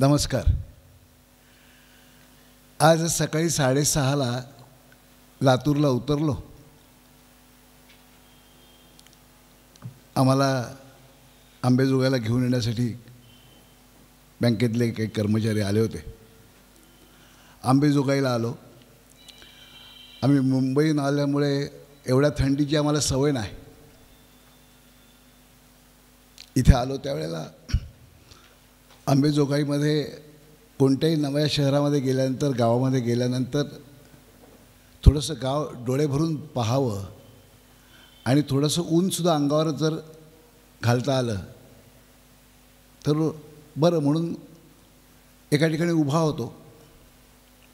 नमस्कार आज सकाळी साडेसहाला लातूरला उतरलो आम्हाला आंबेजोगायला घेऊन येण्यासाठी बँकेतले काही कर्मचारी आले होते आंबेजोगाईला आलो आम्ही मुंबईहून आल्यामुळे एवढ्या थंडीची आम्हाला सवय नाही इथे आलो त्यावेळेला आंबेजोगाईमध्ये कोणत्याही नव्या शहरामध्ये गेल्यानंतर गावामध्ये गेल्यानंतर थोडंसं गाव डोळे भरून पाहावं आणि थोडंसं ऊनसुद्धा अंगावर जर घालता आलं तर बरं म्हणून एका ठिकाणी उभा होतो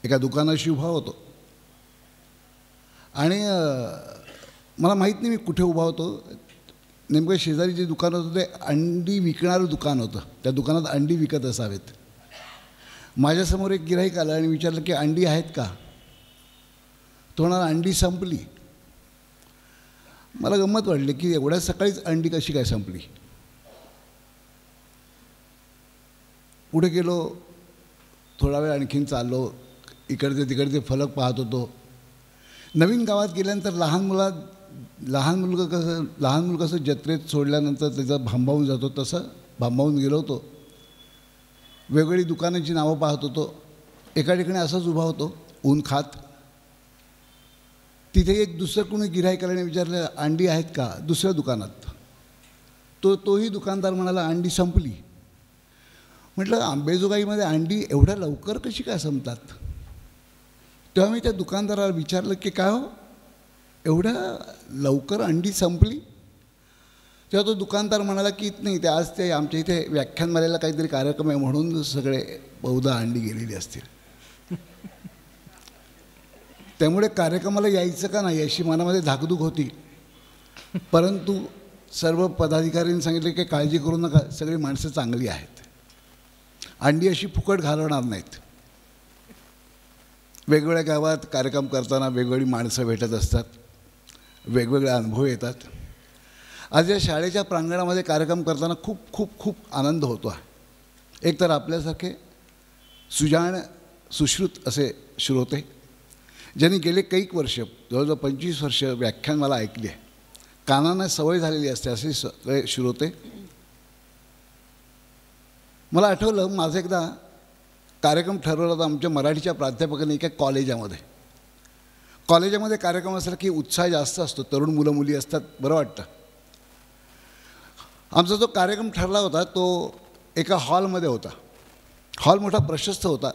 एका दुकानाशी उभा होतो आणि मला माहीत नाही मी कुठे उभा होतो नेमकं शेजारी जे दुकान होतं ते अंडी विकणारं दुकान होतं त्या दुकानात अंडी विकत असावेत माझ्यासमोर एक गिराईक आलं आणि विचारलं की अंडी आहेत का तो म्हणाला अंडी संपली मला गंमत वाटली की एवढ्या सकाळीच अंडी कशी काय संपली पुढे गेलो थोडा वेळ आणखीन चाललो इकडचे तिकडचे फलक पाहत होतो नवीन गावात गेल्यानंतर लहान मुला लहान मुलगा कसं लहान मुलगा कसं जत्रेत सोडल्यानंतर त्याचा भांबावून जातो तसं भांबावून गेलो होतो वेगवेगळी दुकानांची नावं पाहत होतो एका ठिकाणी असाच उभा होतो ऊन खात तिथे एक दुसरं कोणी गिराईकराने विचारलं अंडी आहेत का दुसऱ्या दुकानात तो तोही दुकानदार म्हणाला अंडी संपली म्हटलं आंबेजोगाईमध्ये अंडी एवढ्या लवकर कशी काय संपतात तेव्हा मी त्या दुकानदाराला विचारलं की काय हो एवढ्या लवकर अंडी संपली तेव्हा तो दुकानदार म्हणाला की नाही ते आज ते आमच्या इथे व्याख्यान मारायला काहीतरी कार्यक्रम आहे म्हणून सगळे बहुधा अंडी गेलेली असतील त्यामुळे कार्यक्रमाला यायचं का नाही अशी मनामध्ये धाकधूक होती परंतु सर्व पदाधिकाऱ्यांनी सांगितले की काळजी करू नका सगळी माणसं चांगली आहेत अंडी अशी फुकट घालवणार नाहीत वेगवेगळ्या गावात कार्यक्रम करताना वेगवेगळी माणसं भेटत असतात वेगवेगळे अनुभव येतात आज या शाळेच्या प्रांगणामध्ये कार्यक्रम करताना खूप खूप खूप आनंद होतो आहे एकतर आपल्यासारखे सुजाण सुश्रुत असे श्रोते ज्यांनी गेले कैक वर्ष जवळजवळ पंचवीस वर्ष व्याख्यान मला ऐकली आहे कानांना सवय झालेली असते असे सगळे श्रोते मला आठवलं माझं एकदा कार्यक्रम ठरवला होता आमच्या मराठीच्या प्राध्यापकांनी एका कॉलेजामध्ये कॉलेजामध्ये कार्यक्रम असला की उत्साह जास्त असतो तरुण मुलं मुली असतात बरं वाटतं आमचा जो कार्यक्रम ठरला होता तो एका हॉलमध्ये होता हॉल मोठा प्रशस्त होता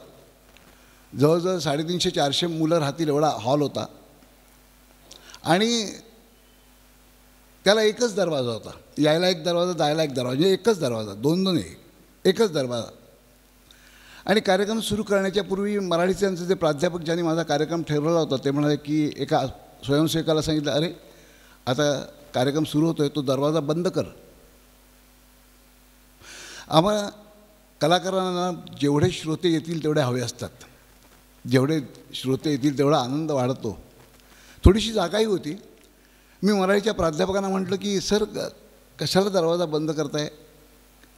जवळजवळ साडेतीनशे चारशे मुलं राहतील एवढा हॉल होता आणि त्याला एकच दरवाजा होता यायला एक दरवाजा जायला एक दरवाजा म्हणजे एकच दरवाजा दोन दोन एक एकच दरवाजा आणि कार्यक्रम सुरू करण्याच्या पूर्वी मराठीच्यांचं जे प्राध्यापक ज्यांनी माझा कार्यक्रम ठरवला होता ते म्हणाले की एका स्वयंसेवकाला सांगितलं अरे आता कार्यक्रम सुरू होतो आहे तो दरवाजा बंद कर आम्हाला कलाकारांना जेवढे श्रोते येतील तेवढे हवे असतात जेवढे श्रोते येतील तेवढा आनंद वाढतो थोडीशी जागाही होती मी मराठीच्या प्राध्यापकांना म्हटलं की सर कशाला दरवाजा बंद करताय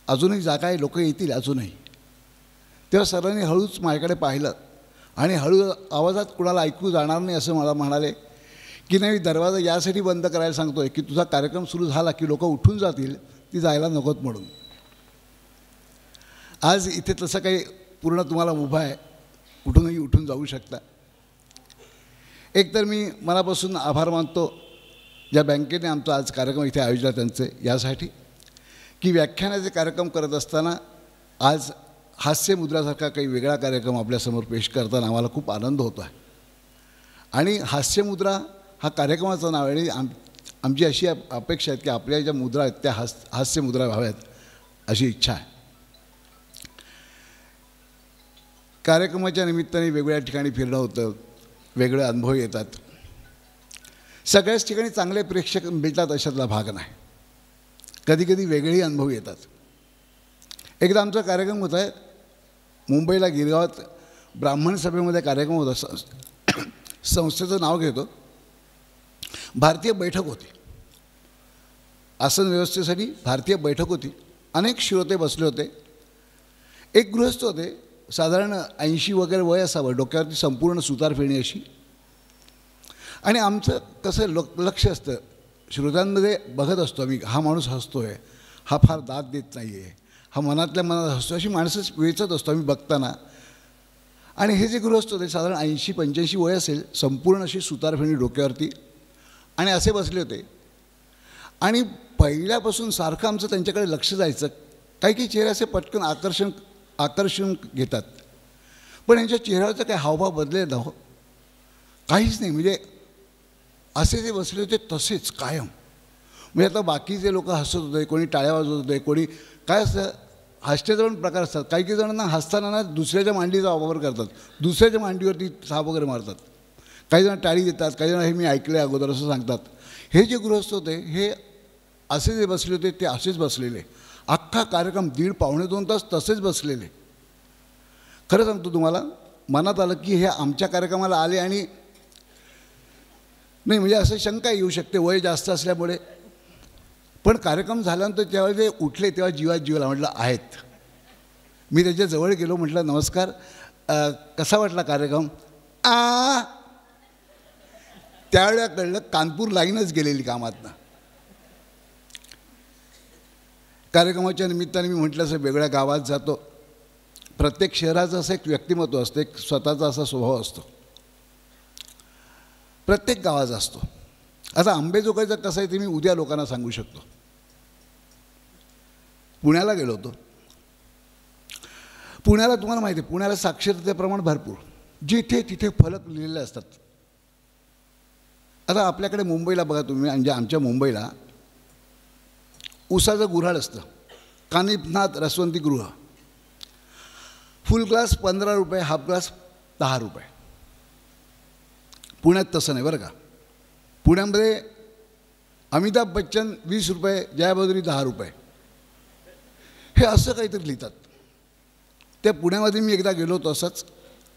अजूनही जागा आहे लोकं येतील अजूनही तेव्हा सरांनी हळूच माझ्याकडे पाहिलं आणि हळू आवाजात कुणाला ऐकू जाणार नाही असं मला म्हणाले की नाही दरवाजा यासाठी बंद करायला सांगतो आहे की तुझा कार्यक्रम सुरू झाला की लोक उठून जातील ती जायला नकोत म्हणून आज इथे तसं काही पूर्ण तुम्हाला उभा आहे कुठूनही उठून जाऊ शकता एकतर मी मनापासून आभार मानतो ज्या बँकेने आमचा आज कार्यक्रम इथे आयोजला त्यांचे यासाठी की व्याख्यानाचे कार्यक्रम करत असताना आज हास्यमुद्रासारखा काही वेगळा कार्यक्रम आपल्यासमोर पेश करताना आम्हाला खूप आनंद होतो आहे आणि हास्यमुद्रा हा कार्यक्रमाचं नाव आहे आणि आम आमची अशी अपेक्षा आहेत की आपल्या ज्या मुद्रा आहेत त्या हास हास्यमुद्रा व्हाव्यात अशी इच्छा आहे कार्यक्रमाच्या निमित्ताने वेगवेगळ्या ठिकाणी फिरणं होतं वेगळे अनुभव येतात सगळ्याच ठिकाणी चांगले प्रेक्षक मिळतात अशातला भाग नाही कधीकधी वेगळेही अनुभव येतात एकदा आमचा कार्यक्रम होता आहे मुंबईला गिरगावात ब्राह्मण सभेमध्ये कार्यक्रम होता संस्थेचं नाव घेतो भारतीय बैठक होती आसन व्यवस्थेसाठी भारतीय बैठक होती अनेक श्रोते बसले होते एक गृहस्थ होते साधारण ऐंशी वगैरे वय असावं डोक्यावरती संपूर्ण सुतार फेणी अशी आणि आमचं कसं लक्ष असतं श्रोत्यांमध्ये बघत असतो आम्ही हा माणूस हसतो आहे हा फार दाद देत नाही आहे हा मनातल्या मनात हसतो अशी माणसंच वेचत असतो आम्ही बघताना आणि हे जे गृहस्थ होते साधारण ऐंशी पंच्याऐंशी वय असेल संपूर्ण अशी सुतारफेणी डोक्यावरती आणि असे बसले होते आणि पहिल्यापासून सारखं आमचं त्यांच्याकडे लक्ष जायचं काही काही चेहरे असे पटकन आकर्षण आकर्षण घेतात पण यांच्या चेहऱ्यावरचं काही हावभाव बदले ना हो काहीच नाही म्हणजे असे जे बसले होते तसेच कायम म्हणजे आता बाकीचे लोक हसत होते कोणी टाळ्या वाजवत होते कोणी काय असतं हास्याचा प्रकार असतात काही काही जणांना हसताना ना दुसऱ्याच्या मांडीचा वापर करतात दुसऱ्याच्या मांडीवरती साप वगैरे मारतात काही जण टाळी देतात काही जण हे मी ऐकले अगोदर असं सांगतात हे जे गृहस्थ होते हे असे जे बसले होते ते असेच बसलेले अख्खा कार्यक्रम दीड पावणे दोन तास तसेच बसलेले खरं सांगतो तुम्हाला मनात आलं की हे आमच्या कार्यक्रमाला आले आणि नाही म्हणजे असं शंका येऊ शकते वय जास्त असल्यामुळे पण कार्यक्रम झाल्यानंतर त्यावेळी ते उठले तेव्हा जीवा जीवाला म्हटलं आहेत मी त्याच्या जवळ गेलो म्हटलं नमस्कार कसा वाटला कार्यक्रम आ त्यावेळेला कळलं कानपूर लाईनच गेलेली कामातनं कार्यक्रमाच्या निमित्ताने मी म्हटलं असं वेगळ्या गावात जातो प्रत्येक शहराचं असं एक व्यक्तिमत्व असतं एक स्वतःचा असा स्वभाव असतो प्रत्येक गावाचा असतो आता आंबेजोगाईचं कसं आहे ते मी उद्या लोकांना सांगू शकतो पुण्याला गेलो होतो पुण्याला तुम्हाला माहिती आहे पुण्याला साक्षरते प्रमाण भरपूर जिथे तिथे फलक लिहिलेले असतात आता आपल्याकडे मुंबईला बघा तुम्ही म्हणजे आमच्या मुंबईला उसाचं गुऱ्हाळ असतं कानिपनाथ रसवंती गृह फुल ग्लास पंधरा रुपये हाफ ग्लास दहा रुपये पुण्यात तसं नाही बरं का पुण्यामध्ये अमिताभ बच्चन वीस रुपये जयाबदरी दहा रुपये हे असं काहीतरी लिहितात त्या पुण्यामध्ये मी एकदा गेलो होतो असंच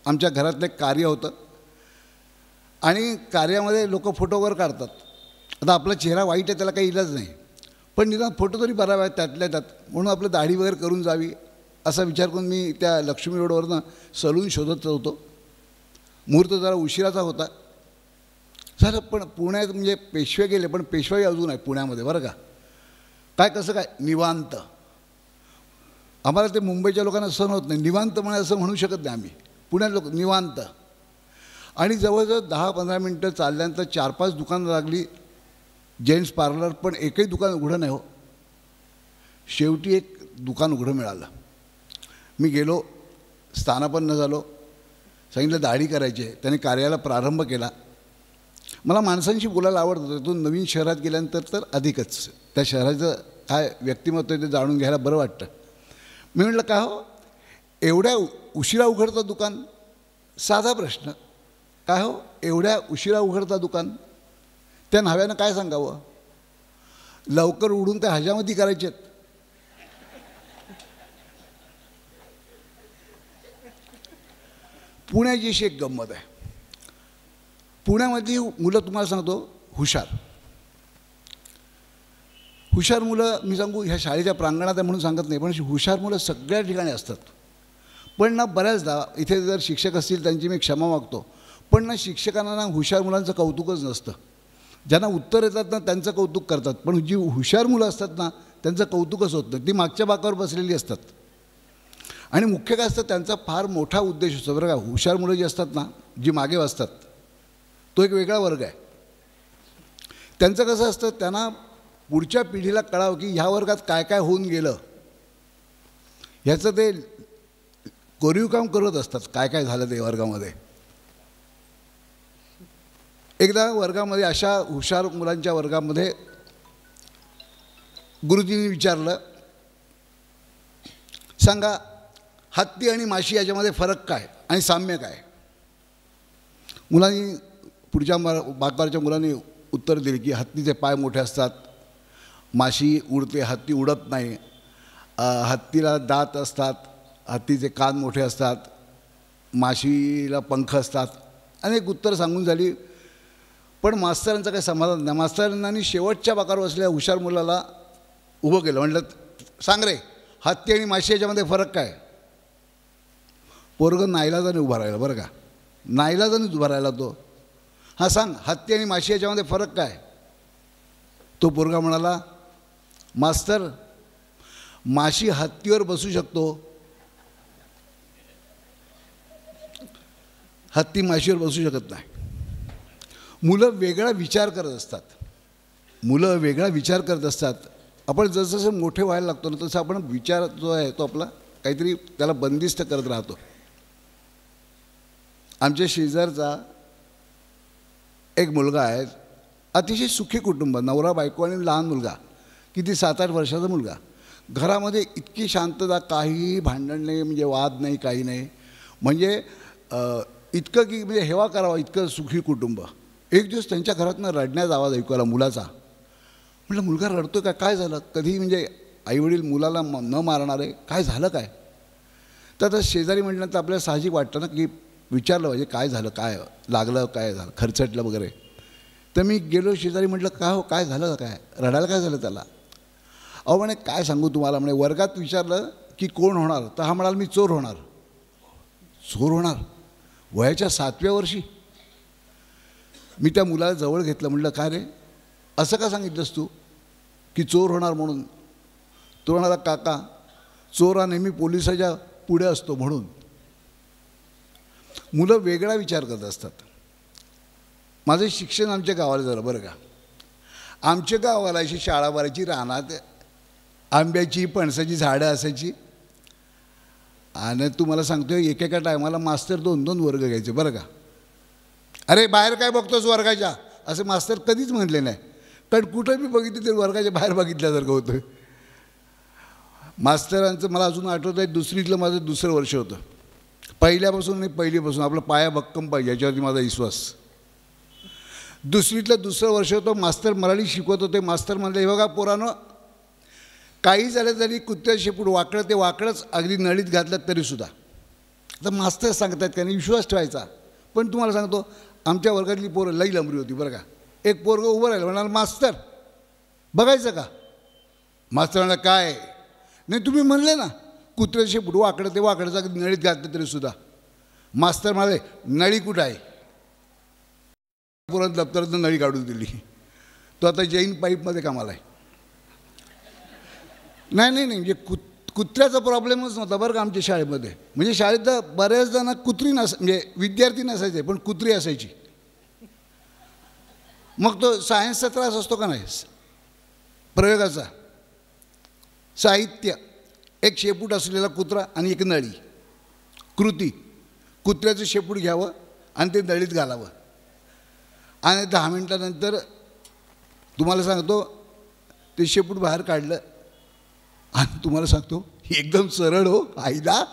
आमच्या घरातलं एक कार्य होतं आणि कार्यामध्ये लोक फोटो वगैरे काढतात आता आपला चेहरा वाईट आहे त्याला काही इलाज नाही पण निदान फोटो तरी आहेत त्यातल्या त्यात म्हणून आपलं दाढी वगैरे करून जावी असा विचार करून मी त्या लक्ष्मी रोडवरनं सलून शोधत होतो मुहूर्त जरा उशिराचा होता झालं पण पुण्यात म्हणजे पेशवे गेले पण पेशवाई अजून आहे पुण्यामध्ये बरं का काय कसं काय निवांत आम्हाला ते मुंबईच्या लोकांना सण होत नाही निवांत म्हणे असं म्हणू शकत नाही आम्ही पुण्यात लोक निवांत आणि जवळजवळ दहा पंधरा मिनटं चालल्यानंतर चार पाच दुकानं लागली जेंट्स पार्लर पण एकही दुकान उघडं नाही हो शेवटी एक दुकान उघडं मिळालं मी गेलो स्थानापन्न झालो सांगितलं दाढी करायची आहे त्याने कार्याला प्रारंभ केला मला माणसांशी बोलायला आवडत होतं तो नवीन शहरात गेल्यानंतर तर अधिकच त्या शहराचं काय व्यक्तिमत्व ते जाणून घ्यायला बरं वाटतं मी म्हटलं का हो एवढ्या उशिरा उघडतं दुकान साधा प्रश्न काय हो एवढ्या उशिरा उघडता दुकान त्या न्हाव्यानं काय सांगावं लवकर उडून त्या हजामती करायचे पुण्याची एक गंमत आहे पुण्यामधली मुलं तुम्हाला सांगतो हुशार हुशार मुलं मी सांगू ह्या शाळेच्या प्रांगणात आहे म्हणून सांगत नाही पण हुशार मुलं सगळ्या ठिकाणी असतात पण ना बऱ्याचदा इथे जर शिक्षक असतील त्यांची मी क्षमा मागतो पण ना शिक्षकांना ना हुशार मुलांचं कौतुकच नसतं ज्यांना उत्तर येतात ना त्यांचं कौतुक करतात पण जी हुशार मुलं असतात ना त्यांचं कौतुकच होत नाही ती मागच्या बाकावर बसलेली असतात आणि मुख्य काय असतं त्यांचा फार मोठा उद्देश असतो बरं का हुशार मुलं जी असतात ना जी मागे वाचतात तो एक वेगळा वर्ग आहे त्यांचं कसं असतं त्यांना पुढच्या पिढीला कळावं की ह्या वर्गात काय काय होऊन गेलं ह्याचं ते कोरीव काम करत असतात काय काय झालं ते वर्गामध्ये एकदा वर्गामध्ये अशा हुशार मुलांच्या वर्गामध्ये गुरुजींनी विचारलं सांगा हत्ती आणि माशी याच्यामध्ये फरक काय आणि साम्य काय मुलांनी पुढच्या मा बागबाराच्या मुलांनी उत्तर दिले की हत्तीचे पाय मोठे असतात माशी उडते हत्ती उडत नाही हत्तीला दात असतात हत्तीचे कान मोठे असतात माशीला पंख असतात अनेक उत्तर सांगून झाली पण मास्तरांचं काही समाधान नाही मास्तरांनी शेवटच्या बाकावर असलेल्या हुशार मुलाला उभं केलं म्हटलं सांग रे हत्ती आणि माशी याच्यामध्ये फरक काय पोरगं नाईलाजाने उभा राहिला बरं का नाईलाजानेच उभा राहिला तो हा सांग हत्ती आणि माशी याच्यामध्ये फरक काय तो पोरगा म्हणाला मास्तर माशी हत्तीवर बसू शकतो हत्ती माशीवर बसू शकत नाही मुलं वेगळा विचार करत असतात मुलं वेगळा विचार करत असतात आपण जसजसं मोठे व्हायला लागतो ना तसं आपण विचार जो आहे तो आपला काहीतरी त्याला बंदिस्त करत राहतो आमच्या शेजारचा एक मुलगा आहे अतिशय सुखी कुटुंब नवरा बायको आणि लहान मुलगा किती सात आठ वर्षाचा मुलगा घरामध्ये इतकी शांतता काहीही भांडण नाही म्हणजे वाद नाही काही नाही म्हणजे इतकं की म्हणजे हेवा करावा इतकं सुखी कुटुंब एक दिवस त्यांच्या घरातनं रडण्याचा आवाज ऐकू आला मुलाचा म्हटलं मुलगा रडतो का काय झालं कधी म्हणजे आईवडील मुलाला न मारणारे काय झालं काय तर शेजारी म्हटलं तर आपल्याला साहजिक वाटतं ना की विचारलं पाहिजे काय झालं काय लागलं काय झालं खर्चटलं वगैरे तर मी गेलो शेजारी म्हटलं का हो काय झालं काय रडायला काय झालं त्याला अहो म्हणे काय सांगू तुम्हाला म्हणे वर्गात विचारलं की कोण होणार तर हा म्हणाल मी चोर होणार चोर होणार वयाच्या सातव्या वर्षी मी त्या मुलाला जवळ घेतलं म्हटलं काय रे असं का सांगितलंस तू की चोर होणार म्हणून तो म्हणाला काका चोर हा नेहमी पोलिसाच्या पुढे असतो म्हणून मुलं वेगळा विचार करत असतात माझं शिक्षण आमच्या गावाला झालं बरं का आमच्या गावाला अशी शाळा भरायची रानात आंब्याची पणसाची झाडं असायची आणि तुम्हाला सांगतो एकेका टायमाला मास्तर दोन दोन वर्ग घ्यायचे बरं का अरे बाहेर काय बघतोस वर्गाच्या असं मास्तर कधीच म्हटले नाही कारण कुठं मी बघितलं तरी वर्गाच्या बाहेर बघितल्यासारखं होतं मास्तरांचं मला अजून आठवत आहे दुसरीतलं माझं दुसरं वर्ष होतं पहिल्यापासून नाही पहिलीपासून आपला पाया भक्कम पाहिजे याच्यावरती माझा विश्वास दुसरीतलं दुसरं वर्ष होतं मास्तर मराठी शिकवत होते मास्तर म्हणले हे बघा पोरानं काही झालं तरी कुत्र्या शेपूट वाकडं ते वाकडंच अगदी नळीत घातलं तरीसुद्धा तर मास्तर सांगतात का नाही विश्वास ठेवायचा पण तुम्हाला सांगतो आमच्या वर्गातली पोरं लई लंबरी होती बरं का एक पोरग उभं राहिलं म्हणाल मास्तर बघायचं का मास्तर म्हणा काय नाही तुम्ही म्हणले ना कुत्र्याचे शेपूट वाकडं ते कधी नळीत घातलं सुद्धा मास्तर म्हणाले नळी कुठं आहे पुरात दप्तरातून नळी काढून दिली तो आता जैन पाईपमध्ये कामाला आहे नाही नाही नाही म्हणजे कुत कुत्र्याचा प्रॉब्लेमच नव्हता बरं का आमच्या शाळेमध्ये म्हणजे शाळेत तर बऱ्याच जण कुत्री नस म्हणजे विद्यार्थी नसायचे पण कुत्री असायची मग तो सायन्सचा त्रास असतो का नाही प्रयोगाचा साहित्य एक शेपूट असलेला कुत्रा आणि एक नळी कृती कुत्र्याचं शेपूट घ्यावं आणि ते नळीत घालावं आणि दहा मिनटानंतर तुम्हाला सांगतो ते शेपूट बाहेर काढलं आणि तुम्हाला सांगतो एकदम सरळ हो आईला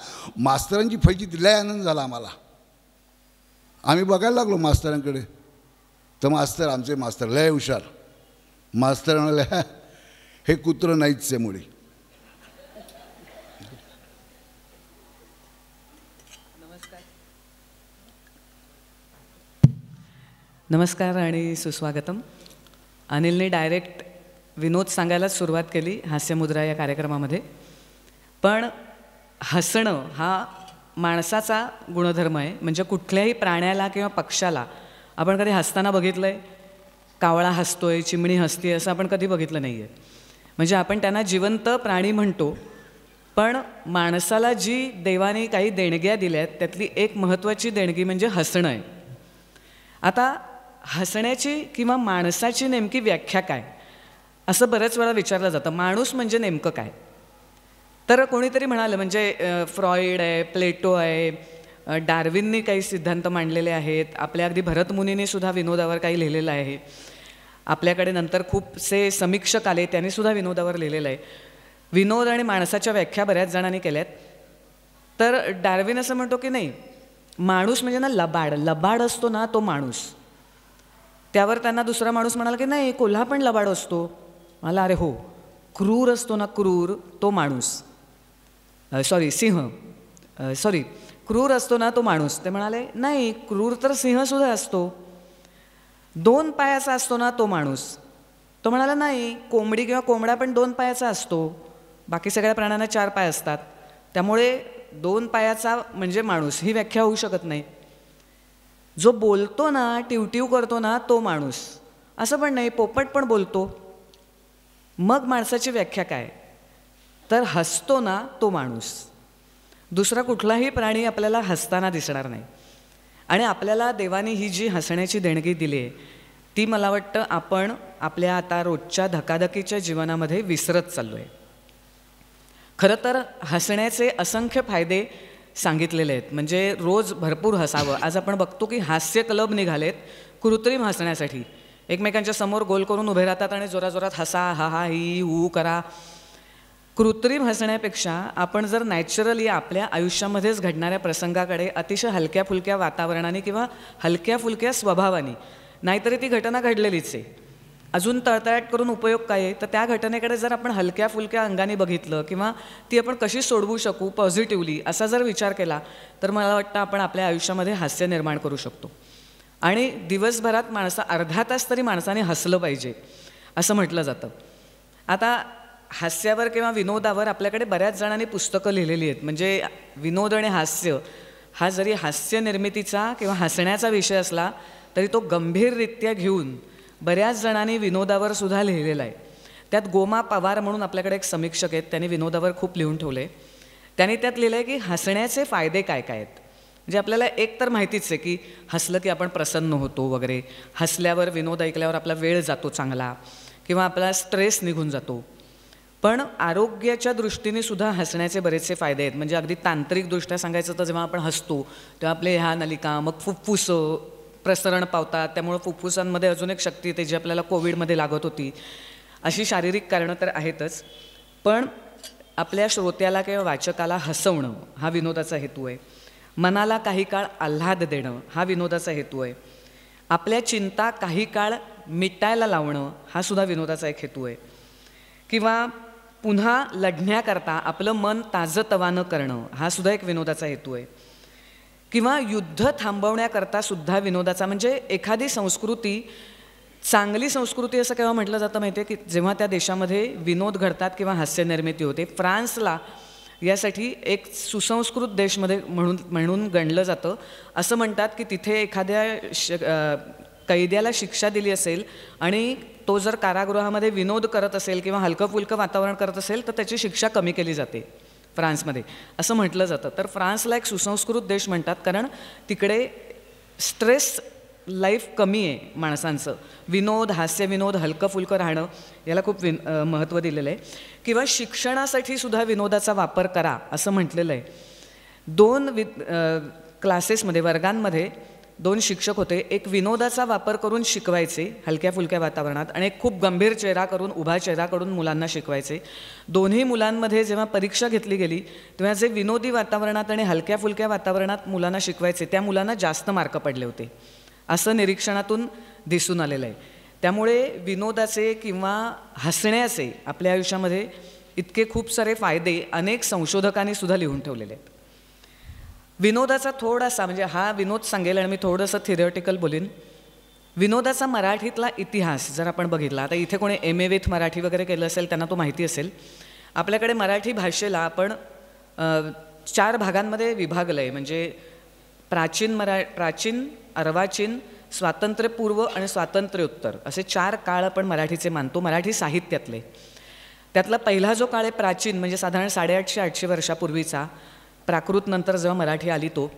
मास्तरांची फळची दिलाय आनंद झाला आम्हाला आम्ही बघायला लागलो मास्तरांकडे तर मास्तर आमचे मास्तर लय हुशार मास्तरांना हे कुत्रं नाहीच त्यामुळे नमस्कार आणि सुस्वागतम अनिलने डायरेक्ट विनोद सांगायलाच सुरुवात केली हास्यमुद्रा या कार्यक्रमामध्ये पण हसणं हा माणसाचा गुणधर्म आहे म्हणजे कुठल्याही प्राण्याला किंवा पक्षाला आपण कधी हसताना बघितलं आहे कावळा हसतोय चिमणी हसते असं आपण कधी बघितलं नाही आहे म्हणजे आपण त्यांना जिवंत प्राणी म्हणतो पण माणसाला जी देवाने काही देणग्या दिल्या आहेत त्यातली एक महत्त्वाची देणगी म्हणजे हसणं आहे आता हसण्याची किंवा माणसाची नेमकी व्याख्या काय असं बऱ्याच वेळा विचारलं जातं माणूस म्हणजे नेमकं काय तर कोणीतरी म्हणालं म्हणजे फ्रॉइड आहे प्लेटो आहे डार्विननी काही सिद्धांत मांडलेले आहेत आपल्या अगदी भरतमुनीनेसुद्धा सुद्धा विनोदावर काही लिहिलेलं आहे आपल्याकडे नंतर खूपसे समीक्षक आले त्यांनी सुद्धा विनोदावर लिहिलेलं आहे विनोद आणि माणसाच्या व्याख्या बऱ्याच जणांनी केल्यात तर डार्विन असं म्हणतो की नाही माणूस म्हणजे ना लबाड लबाड असतो ना तो माणूस त्यावर त्यांना दुसरा माणूस म्हणाला की नाही कोल्हा पण लबाड असतो मला अरे हो क्रूर असतो ना क्रूर तो माणूस सॉरी सिंह सॉरी क्रूर असतो ना तो माणूस ते म्हणाले नाही क्रूर तर सिंहसुद्धा असतो दोन पायाचा असतो ना तो माणूस तो म्हणाला नाही कोंबडी किंवा कोंबडा पण दोन पायाचा असतो बाकी सगळ्या प्राण्यांना चार पाय असतात त्यामुळे दोन पायाचा म्हणजे माणूस ही व्याख्या होऊ शकत नाही जो बोलतो ना टिवटिव करतो ना तो माणूस असं पण नाही पोपट पण बोलतो मग माणसाची व्याख्या काय तर हसतो ना तो माणूस दुसरा कुठलाही प्राणी आपल्याला हसताना दिसणार नाही आणि आपल्याला देवाने ही जी हसण्याची देणगी दिली आहे ती मला वाटतं आपण आपल्या आता रोजच्या धकाधकीच्या जीवनामध्ये विसरत चाललो आहे खरं तर हसण्याचे असंख्य फायदे सांगितलेले आहेत म्हणजे रोज भरपूर हसावं आज आपण बघतो की हास्य क्लब निघालेत कृत्रिम हसण्यासाठी एकमेकांच्या समोर गोल करून उभे राहतात आणि जोराजोरात हसा हा हा ही हू करा कृत्रिम हसण्यापेक्षा आपण जर नॅचरली आपल्या आयुष्यामध्येच घडणाऱ्या प्रसंगाकडे अतिशय हलक्या फुलक्या वातावरणाने किंवा हलक्या फुलक्या स्वभावाने नाहीतरी ती घटना घडलेलीच आहे अजून तळतळाट करून उपयोग काय आहे तर त्या घटनेकडे जर आपण हलक्या फुलक्या अंगाने बघितलं किंवा ती आपण कशी सोडवू शकू पॉझिटिव्हली असा जर विचार केला तर मला वाटतं आपण आपल्या आयुष्यामध्ये हास्य निर्माण करू शकतो आणि दिवसभरात माणसा अर्धा तास तरी माणसाने हसलं पाहिजे असं म्हटलं जातं आता हास्यावर किंवा विनोदावर आपल्याकडे बऱ्याच जणांनी पुस्तकं लिहिलेली आहेत म्हणजे विनोद आणि हास्य हा जरी हास्य निर्मितीचा किंवा हसण्याचा विषय असला तरी तो गंभीररित्या घेऊन बऱ्याच जणांनी विनोदावर सुद्धा लिहिलेलं आहे त्यात गोमा पवार म्हणून आपल्याकडे एक समीक्षक आहेत त्यांनी विनोदावर खूप लिहून ठेवले त्यांनी त्यात लिहिलं आहे की हसण्याचे फायदे काय काय आहेत म्हणजे आपल्याला एक तर माहितीच आहे की हसलं की आपण प्रसन्न होतो वगैरे हसल्यावर विनोद ऐकल्यावर आपला वेळ जातो चांगला किंवा आपला स्ट्रेस निघून जातो पण आरोग्याच्या दृष्टीने सुद्धा हसण्याचे बरेचसे फायदे आहेत म्हणजे अगदी तांत्रिकदृष्ट्या सांगायचं तर जेव्हा आपण हसतो तेव्हा आपले ह्या नलिका मग फुफ्फुसं प्रसरण पावतात त्यामुळं फुफ्फुसांमध्ये अजून एक शक्ती येते जी आपल्याला कोविडमध्ये लागत होती अशी शारीरिक कारणं तर आहेतच पण आपल्या श्रोत्याला किंवा वाचकाला हसवणं हा विनोदाचा हेतू आहे मनाला काही काळ आल्हाद देणं हा विनोदाचा हेतू आहे आपल्या चिंता काही काळ मिटायला लावणं हा सुद्धा विनोदाचा एक हेतू आहे किंवा पुन्हा लढण्याकरता आपलं मन ताजतवानं करणं हा सुद्धा एक विनोदाचा हेतू आहे किंवा युद्ध थांबवण्याकरता सुद्धा विनोदाचा म्हणजे एखादी संस्कृती चांगली संस्कृती असं केव्हा म्हटलं जातं माहिती आहे की जेव्हा त्या देशामध्ये विनोद घडतात किंवा हास्य निर्मिती होते फ्रान्सला यासाठी एक सुसंस्कृत देशमध्ये म्हणून म्हणून गणलं जातं असं म्हणतात की तिथे एखाद्या श कैद्याला शिक्षा दिली असेल आणि तो जर कारागृहामध्ये विनोद करत असेल किंवा हलकंफुलकं वातावरण करत असेल तर त्याची शिक्षा कमी केली जाते फ्रान्समध्ये असं म्हटलं जातं तर फ्रान्सला एक सुसंस्कृत देश म्हणतात कारण तिकडे स्ट्रेस लाईफ कमी आहे माणसांचं विनोद हास्यविनोद हलकं राहणं याला खूप विन महत्त्व दिलेलं आहे किंवा शिक्षणासाठी सुद्धा विनोदाचा वापर करा असं म्हटलेलं आहे दोन वि क्लासेसमध्ये वर्गांमध्ये दोन शिक्षक होते एक विनोदाचा वापर करून शिकवायचे हलक्या फुलक्या वातावरणात आणि एक खूप गंभीर चेहरा करून उभा चेहरा करून मुलांना शिकवायचे दोन्ही मुलांमध्ये जेव्हा परीक्षा घेतली गेली तेव्हा जे विनोदी वातावरणात आणि हलक्या फुलक्या वातावरणात मुलांना शिकवायचे त्या मुलांना जास्त मार्क पडले होते असं निरीक्षणातून दिसून आलेलं आहे त्यामुळे विनोदाचे किंवा हसण्याचे आपल्या आयुष्यामध्ये इतके खूप सारे फायदे अनेक संशोधकांनी सुद्धा लिहून ठेवलेले आहेत विनोदाचा थोडासा म्हणजे हा विनोद सांगेल आणि मी थोडंसं थिरिओटिकल बोलीन विनोदाचा मराठीतला इतिहास जर आपण बघितला आता इथे कोणी एम ए विथ मराठी वगैरे केलं असेल त्यांना तो माहिती असेल आपल्याकडे मराठी भाषेला आपण चार भागांमध्ये विभागलं आहे म्हणजे प्राचीन मरा प्राचीन अर्वाचीन स्वातंत्र्यपूर्व आणि स्वातंत्र्योत्तर असे चार काळ आपण मराठीचे मानतो मराठी साहित्यातले त्यातला पहिला जो काळ आहे प्राचीन म्हणजे साधारण साडेआठशे आठशे वर्षापूर्वीचा प्राकृतनंतर जेव्हा मराठी आली तो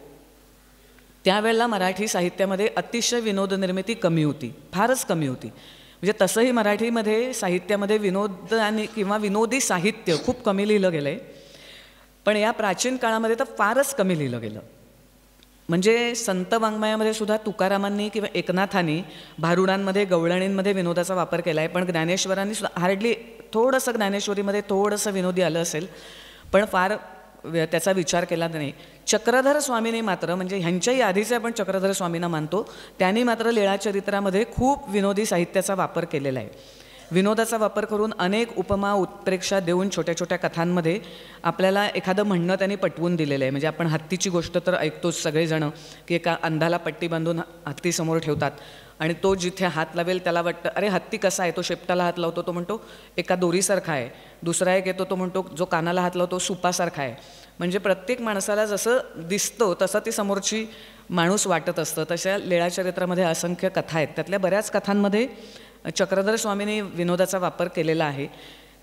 त्यावेळेला मराठी साहित्यामध्ये अतिशय विनोदनिर्मिती कमी होती फारच कमी होती म्हणजे तसंही मराठीमध्ये साहित्यामध्ये विनोद आणि किंवा विनोदी साहित्य खूप कमी लिहिलं गेलं आहे पण या प्राचीन काळामध्ये तर फारच कमी लिहिलं गेलं म्हणजे संत वाङ्मयामध्ये सुद्धा तुकारामांनी किंवा एकनाथांनी भारुडांमध्ये गवळणींमध्ये विनोदाचा वापर केला आहे पण ज्ञानेश्वरांनी सुद्धा हार्डली थोडंसं ज्ञानेश्वरीमध्ये थोडंसं विनोदी आलं असेल पण फार त्याचा विचार केला नाही चक्रधर स्वामीने मात्र म्हणजे ह्यांच्याही आधीचे आपण चक्रधर स्वामींना मानतो त्यांनी मात्र लीळाचरित्रामध्ये खूप विनोदी साहित्याचा वापर केलेला आहे विनोदाचा वापर करून अनेक उपमा उत्प्रेक्षा देऊन छोट्या छोट्या कथांमध्ये आपल्याला एखादं म्हणणं त्यांनी पटवून दिलेलं आहे म्हणजे आपण हत्तीची गोष्ट तर ऐकतोच सगळेजणं की एका अंधाला पट्टी बांधून हत्तीसमोर ठेवतात आणि तो जिथे हात लावेल त्याला वाटतं अरे हत्ती कसा आहे तो शेपटाला हात लावतो तो म्हणतो एका दोरीसारखा आहे दुसरा एक येतो तो म्हणतो जो कानाला हात लावतो सुपासारखा आहे म्हणजे प्रत्येक माणसाला जसं दिसतं तसं ती समोरची माणूस वाटत असतं तशा लेळा चरित्रामध्ये असंख्य कथा आहेत त्यातल्या बऱ्याच कथांमध्ये चक्रधर स्वामींनी विनोदाचा वापर केलेला आहे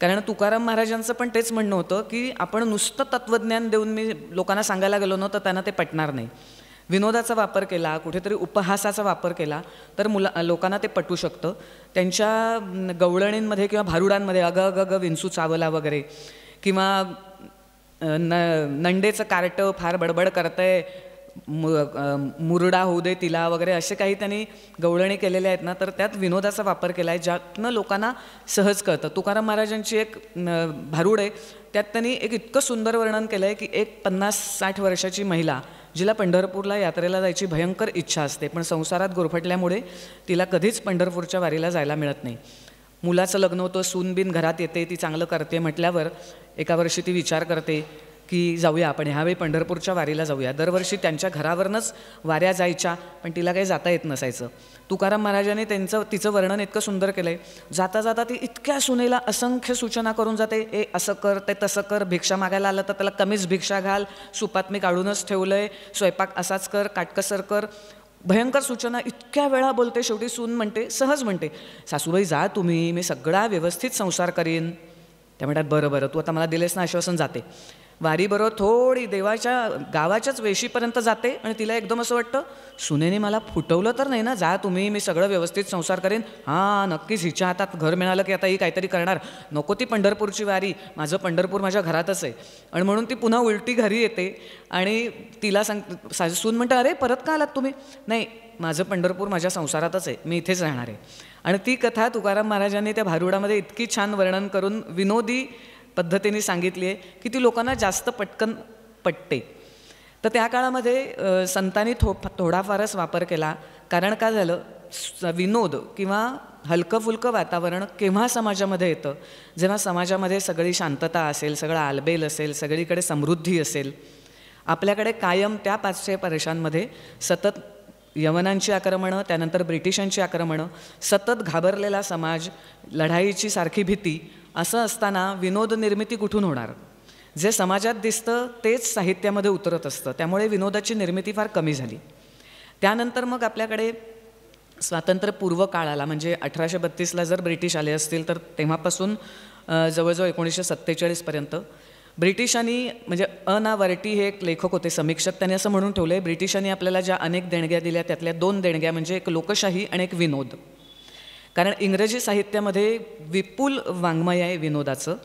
कारण तुकाराम महाराजांचं पण तेच म्हणणं होतं की आपण नुसतं तत्त्वज्ञान देऊन मी लोकांना सांगायला गेलो ना तर त्यांना ते पटणार नाही विनोदाचा वापर केला कुठेतरी उपहासाचा वापर केला तर मुला लोकांना ते पटू शकतं त्यांच्या गवळणींमध्ये किंवा भारुडांमध्ये अगं अगं अग विंचू चावला वगैरे किंवा न नंडेचं कार्टं फार बडबड आहे मु मुरडा होऊ दे तिला वगैरे असे काही त्यांनी गवळणी केलेल्या आहेत ना तर त्यात विनोदाचा वापर केला आहे ज्यातनं लोकांना सहज कळतं तुकाराम महाराजांची एक भारूड आहे त्यात त्यांनी एक इतकं सुंदर वर्णन केलं आहे की एक पन्नास साठ वर्षाची महिला जिला पंढरपूरला यात्रेला जायची भयंकर इच्छा असते पण संसारात गुरफटल्यामुळे तिला कधीच पंढरपूरच्या वारीला जायला मिळत नाही मुलाचं लग्न होतं सूनबीन घरात येते ती चांगलं करते म्हटल्यावर एका वर्षी ती विचार करते की जाऊया आपण ह्यावेळी पंढरपूरच्या वारीला जाऊया दरवर्षी त्यांच्या घरावरनंच वाऱ्या जायच्या पण तिला काही जाता येत नसायचं तुकाराम महाराजांनी त्यांचं तिचं वर्णन इतकं सुंदर केलं आहे जाता जाता ती इतक्या सुनेला असंख्य सूचना करून जाते ए असं कर ते तसं कर भिक्षा मागायला आलं तर त्याला कमीच भिक्षा घाल सुपात मी काढूनच ठेवलं आहे स्वयंपाक असाच कर काटकसर कर भयंकर सूचना इतक्या वेळा बोलते शेवटी सून म्हणते सहज म्हणते सासूबाई जा तुम्ही मी सगळा व्यवस्थित संसार करीन त्या म्हणतात बरं बरं तू आता मला दिलेस ना आश्वासन जाते वारीबरोबर थोडी देवाच्या गावाच्याच वेशीपर्यंत जाते आणि तिला एकदम असं वाटतं सुनेने मला फुटवलं तर नाही ना जा तुम्ही मी सगळं व्यवस्थित संसार करेन हां नक्कीच हिच्या हातात घर मिळालं की आता ही काहीतरी करणार नको ती पंढरपूरची वारी माझं पंढरपूर माझ्या घरातच आहे आणि म्हणून ती पुन्हा उलटी घरी येते आणि तिला सांग सून म्हणतं अरे परत का आलात तुम्ही नाही माझं पंढरपूर माझ्या संसारातच आहे मी इथेच राहणार आहे आणि ती कथा तुकाराम महाराजांनी त्या भारुडामध्ये इतकी छान वर्णन करून विनोदी पद्धतीने सांगितली आहे की ती लोकांना जास्त पटकन पटते तर त्या काळामध्ये संतांनी थो थोडाफारच वापर केला कारण का झालं विनोद किंवा हलकं फुलकं वातावरण केव्हा समाजामध्ये येतं जेव्हा समाजामध्ये सगळी शांतता असेल सगळं आलबेल असेल सगळीकडे समृद्धी असेल आपल्याकडे कायम त्या पाचशे वर्षांमध्ये सतत यवनांची आक्रमणं त्यानंतर ब्रिटिशांची आक्रमणं सतत घाबरलेला समाज लढाईची सारखी भीती असं असताना विनोद निर्मिती कुठून होणार जे समाजात दिसतं तेच साहित्यामध्ये उतरत असतं त्यामुळे विनोदाची निर्मिती फार कमी झाली त्यानंतर मग आपल्याकडे स्वातंत्र्यपूर्व काळाला म्हणजे अठराशे बत्तीसला जर ब्रिटिश आले असतील तर तेव्हापासून जवळजवळ एकोणीसशे सत्तेचाळीसपर्यंत ब्रिटिशांनी म्हणजे अनावर्टी हे एक लेखक होते समीक्षक त्यांनी असं म्हणून ठेवलं आहे ब्रिटिशांनी आपल्याला ज्या अनेक देणग्या दिल्या त्यातल्या दोन देणग्या म्हणजे एक लोकशाही आणि एक विनोद कारण इंग्रजी साहित्यामध्ये विपुल वाङ्मय आहे विनोदाचं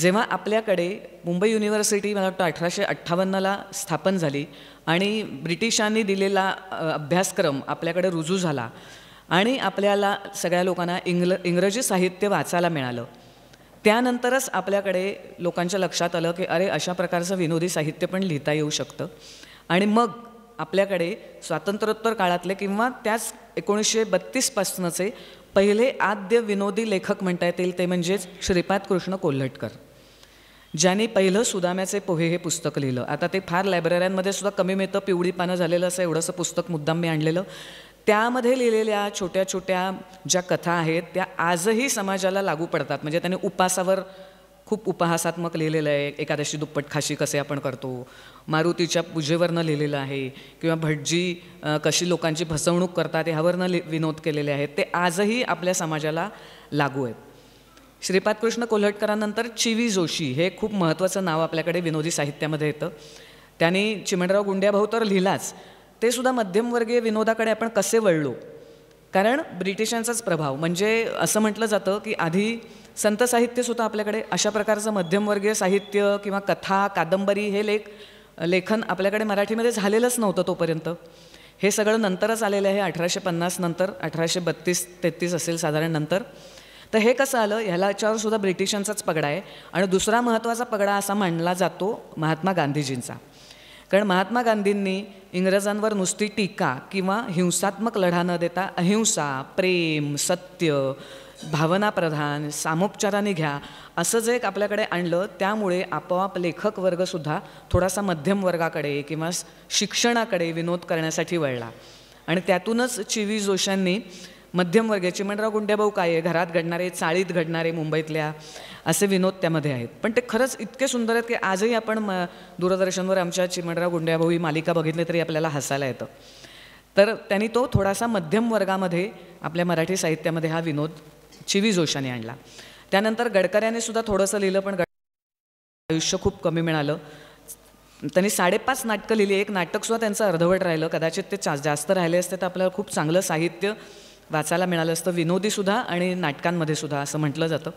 जेव्हा आपल्याकडे मुंबई युनिव्हर्सिटी मला वाटतं अठराशे अठ्ठावन्नला स्थापन झाली आणि ब्रिटिशांनी दिलेला अभ्यासक्रम आपल्याकडे रुजू झाला आणि आपल्याला सगळ्या लोकांना इंग्ल इंग्रजी साहित्य वाचायला मिळालं त्यानंतरच आपल्याकडे लोकांच्या लक्षात आलं की अरे अशा प्रकारचं विनोदी साहित्य पण लिहिता येऊ शकतं आणि मग आपल्याकडे स्वातंत्र्योत्तर काळातले किंवा त्याच एकोणीसशे बत्तीसपासूनचे पहिले आद्य विनोदी लेखक म्हणता येतील ते म्हणजेच श्रीपाद कृष्ण कोल्हटकर ज्यांनी पहिलं सुदाम्याचे पोहे हे पुस्तक लिहिलं आता ते फार लायब्रऱ्यांमध्ये सुद्धा कमी मिळतं पिवळी पानं झालेलं असं एवढंसं पुस्तक मुद्दाम मी आणलेलं त्यामध्ये लिहिलेल्या छोट्या छोट्या ज्या कथा आहेत त्या आजही समाजाला लागू पडतात म्हणजे त्याने उपासावर खूप उपहासात्मक लिहिलेलं आहे एकादशी दुप्पट खाशी कसे आपण करतो मारुतीच्या पूजेवरनं लिहिलेलं आहे किंवा भटजी कशी लोकांची फसवणूक करतात ह्यावरनं लि विनोद केलेले आहेत ते आजही आपल्या समाजाला लागू आहेत श्रीपाद कृष्ण कोल्हटकरांनंतर चिवी जोशी हे खूप महत्त्वाचं नाव आपल्याकडे विनोदी साहित्यामध्ये येतं त्यांनी चिमणराव गुंड्याभाऊ तर लिहिलाच ते सुद्धा मध्यमवर्गीय विनोदाकडे आपण कसे वळलो कारण ब्रिटिशांचाच प्रभाव म्हणजे असं म्हटलं जातं की आधी संत साहित्य सुद्धा आपल्याकडे अशा प्रकारचं मध्यमवर्गीय साहित्य किंवा कथा कादंबरी हे लेख लेखन आपल्याकडे मराठीमध्ये झालेलंच नव्हतं तोपर्यंत हे सगळं नंतरच आलेलं आहे अठराशे पन्नास नंतर अठराशे बत्तीस तेहतीस असेल साधारण नंतर तर हे कसं आलं ह्याच्यावर सुद्धा ब्रिटिशांचाच पगडा आहे आणि दुसरा महत्त्वाचा पगडा असा मानला जातो महात्मा गांधीजींचा कारण महात्मा गांधींनी इंग्रजांवर नुसती टीका किंवा हिंसात्मक लढा न देता अहिंसा प्रेम सत्य भावनाप्रधान सामोपचाराने घ्या असं जे एक आपल्याकडे आणलं त्यामुळे आपोआप लेखक वर्गसुद्धा थोडासा मध्यम वर्गाकडे किंवा शिक्षणाकडे विनोद करण्यासाठी वळला आणि त्यातूनच चिवी जोशांनी मध्यम मध्यमवर्गीय चिमणराव भाऊ काय आहे घरात घडणारे चाळीत घडणारे मुंबईतल्या असे विनोद त्यामध्ये आहेत पण ते खरंच इतके सुंदर आहेत की आजही आपण म दूरदर्शनवर आमच्या चिमणराव गुंड्याभाऊ ही मालिका बघितली तरी आपल्याला हसायला येतं तर त्यांनी तो थोडासा मध्यम वर्गामध्ये आपल्या मराठी साहित्यामध्ये हा विनोद चिवी जोशाने आणला त्यानंतर गडकऱ्याने सुद्धा थोडंसं लिहिलं पण आयुष्य खूप कमी मिळालं त्यांनी साडेपाच नाटकं लिहिली एक नाटकसुद्धा त्यांचं अर्धवट राहिलं कदाचित ते जास्त राहिले असते तर आपल्याला खूप चांगलं साहित्य वाचायला मिळालं असतं विनोदीसुद्धा आणि नाटकांमध्ये सुद्धा असं म्हटलं जातं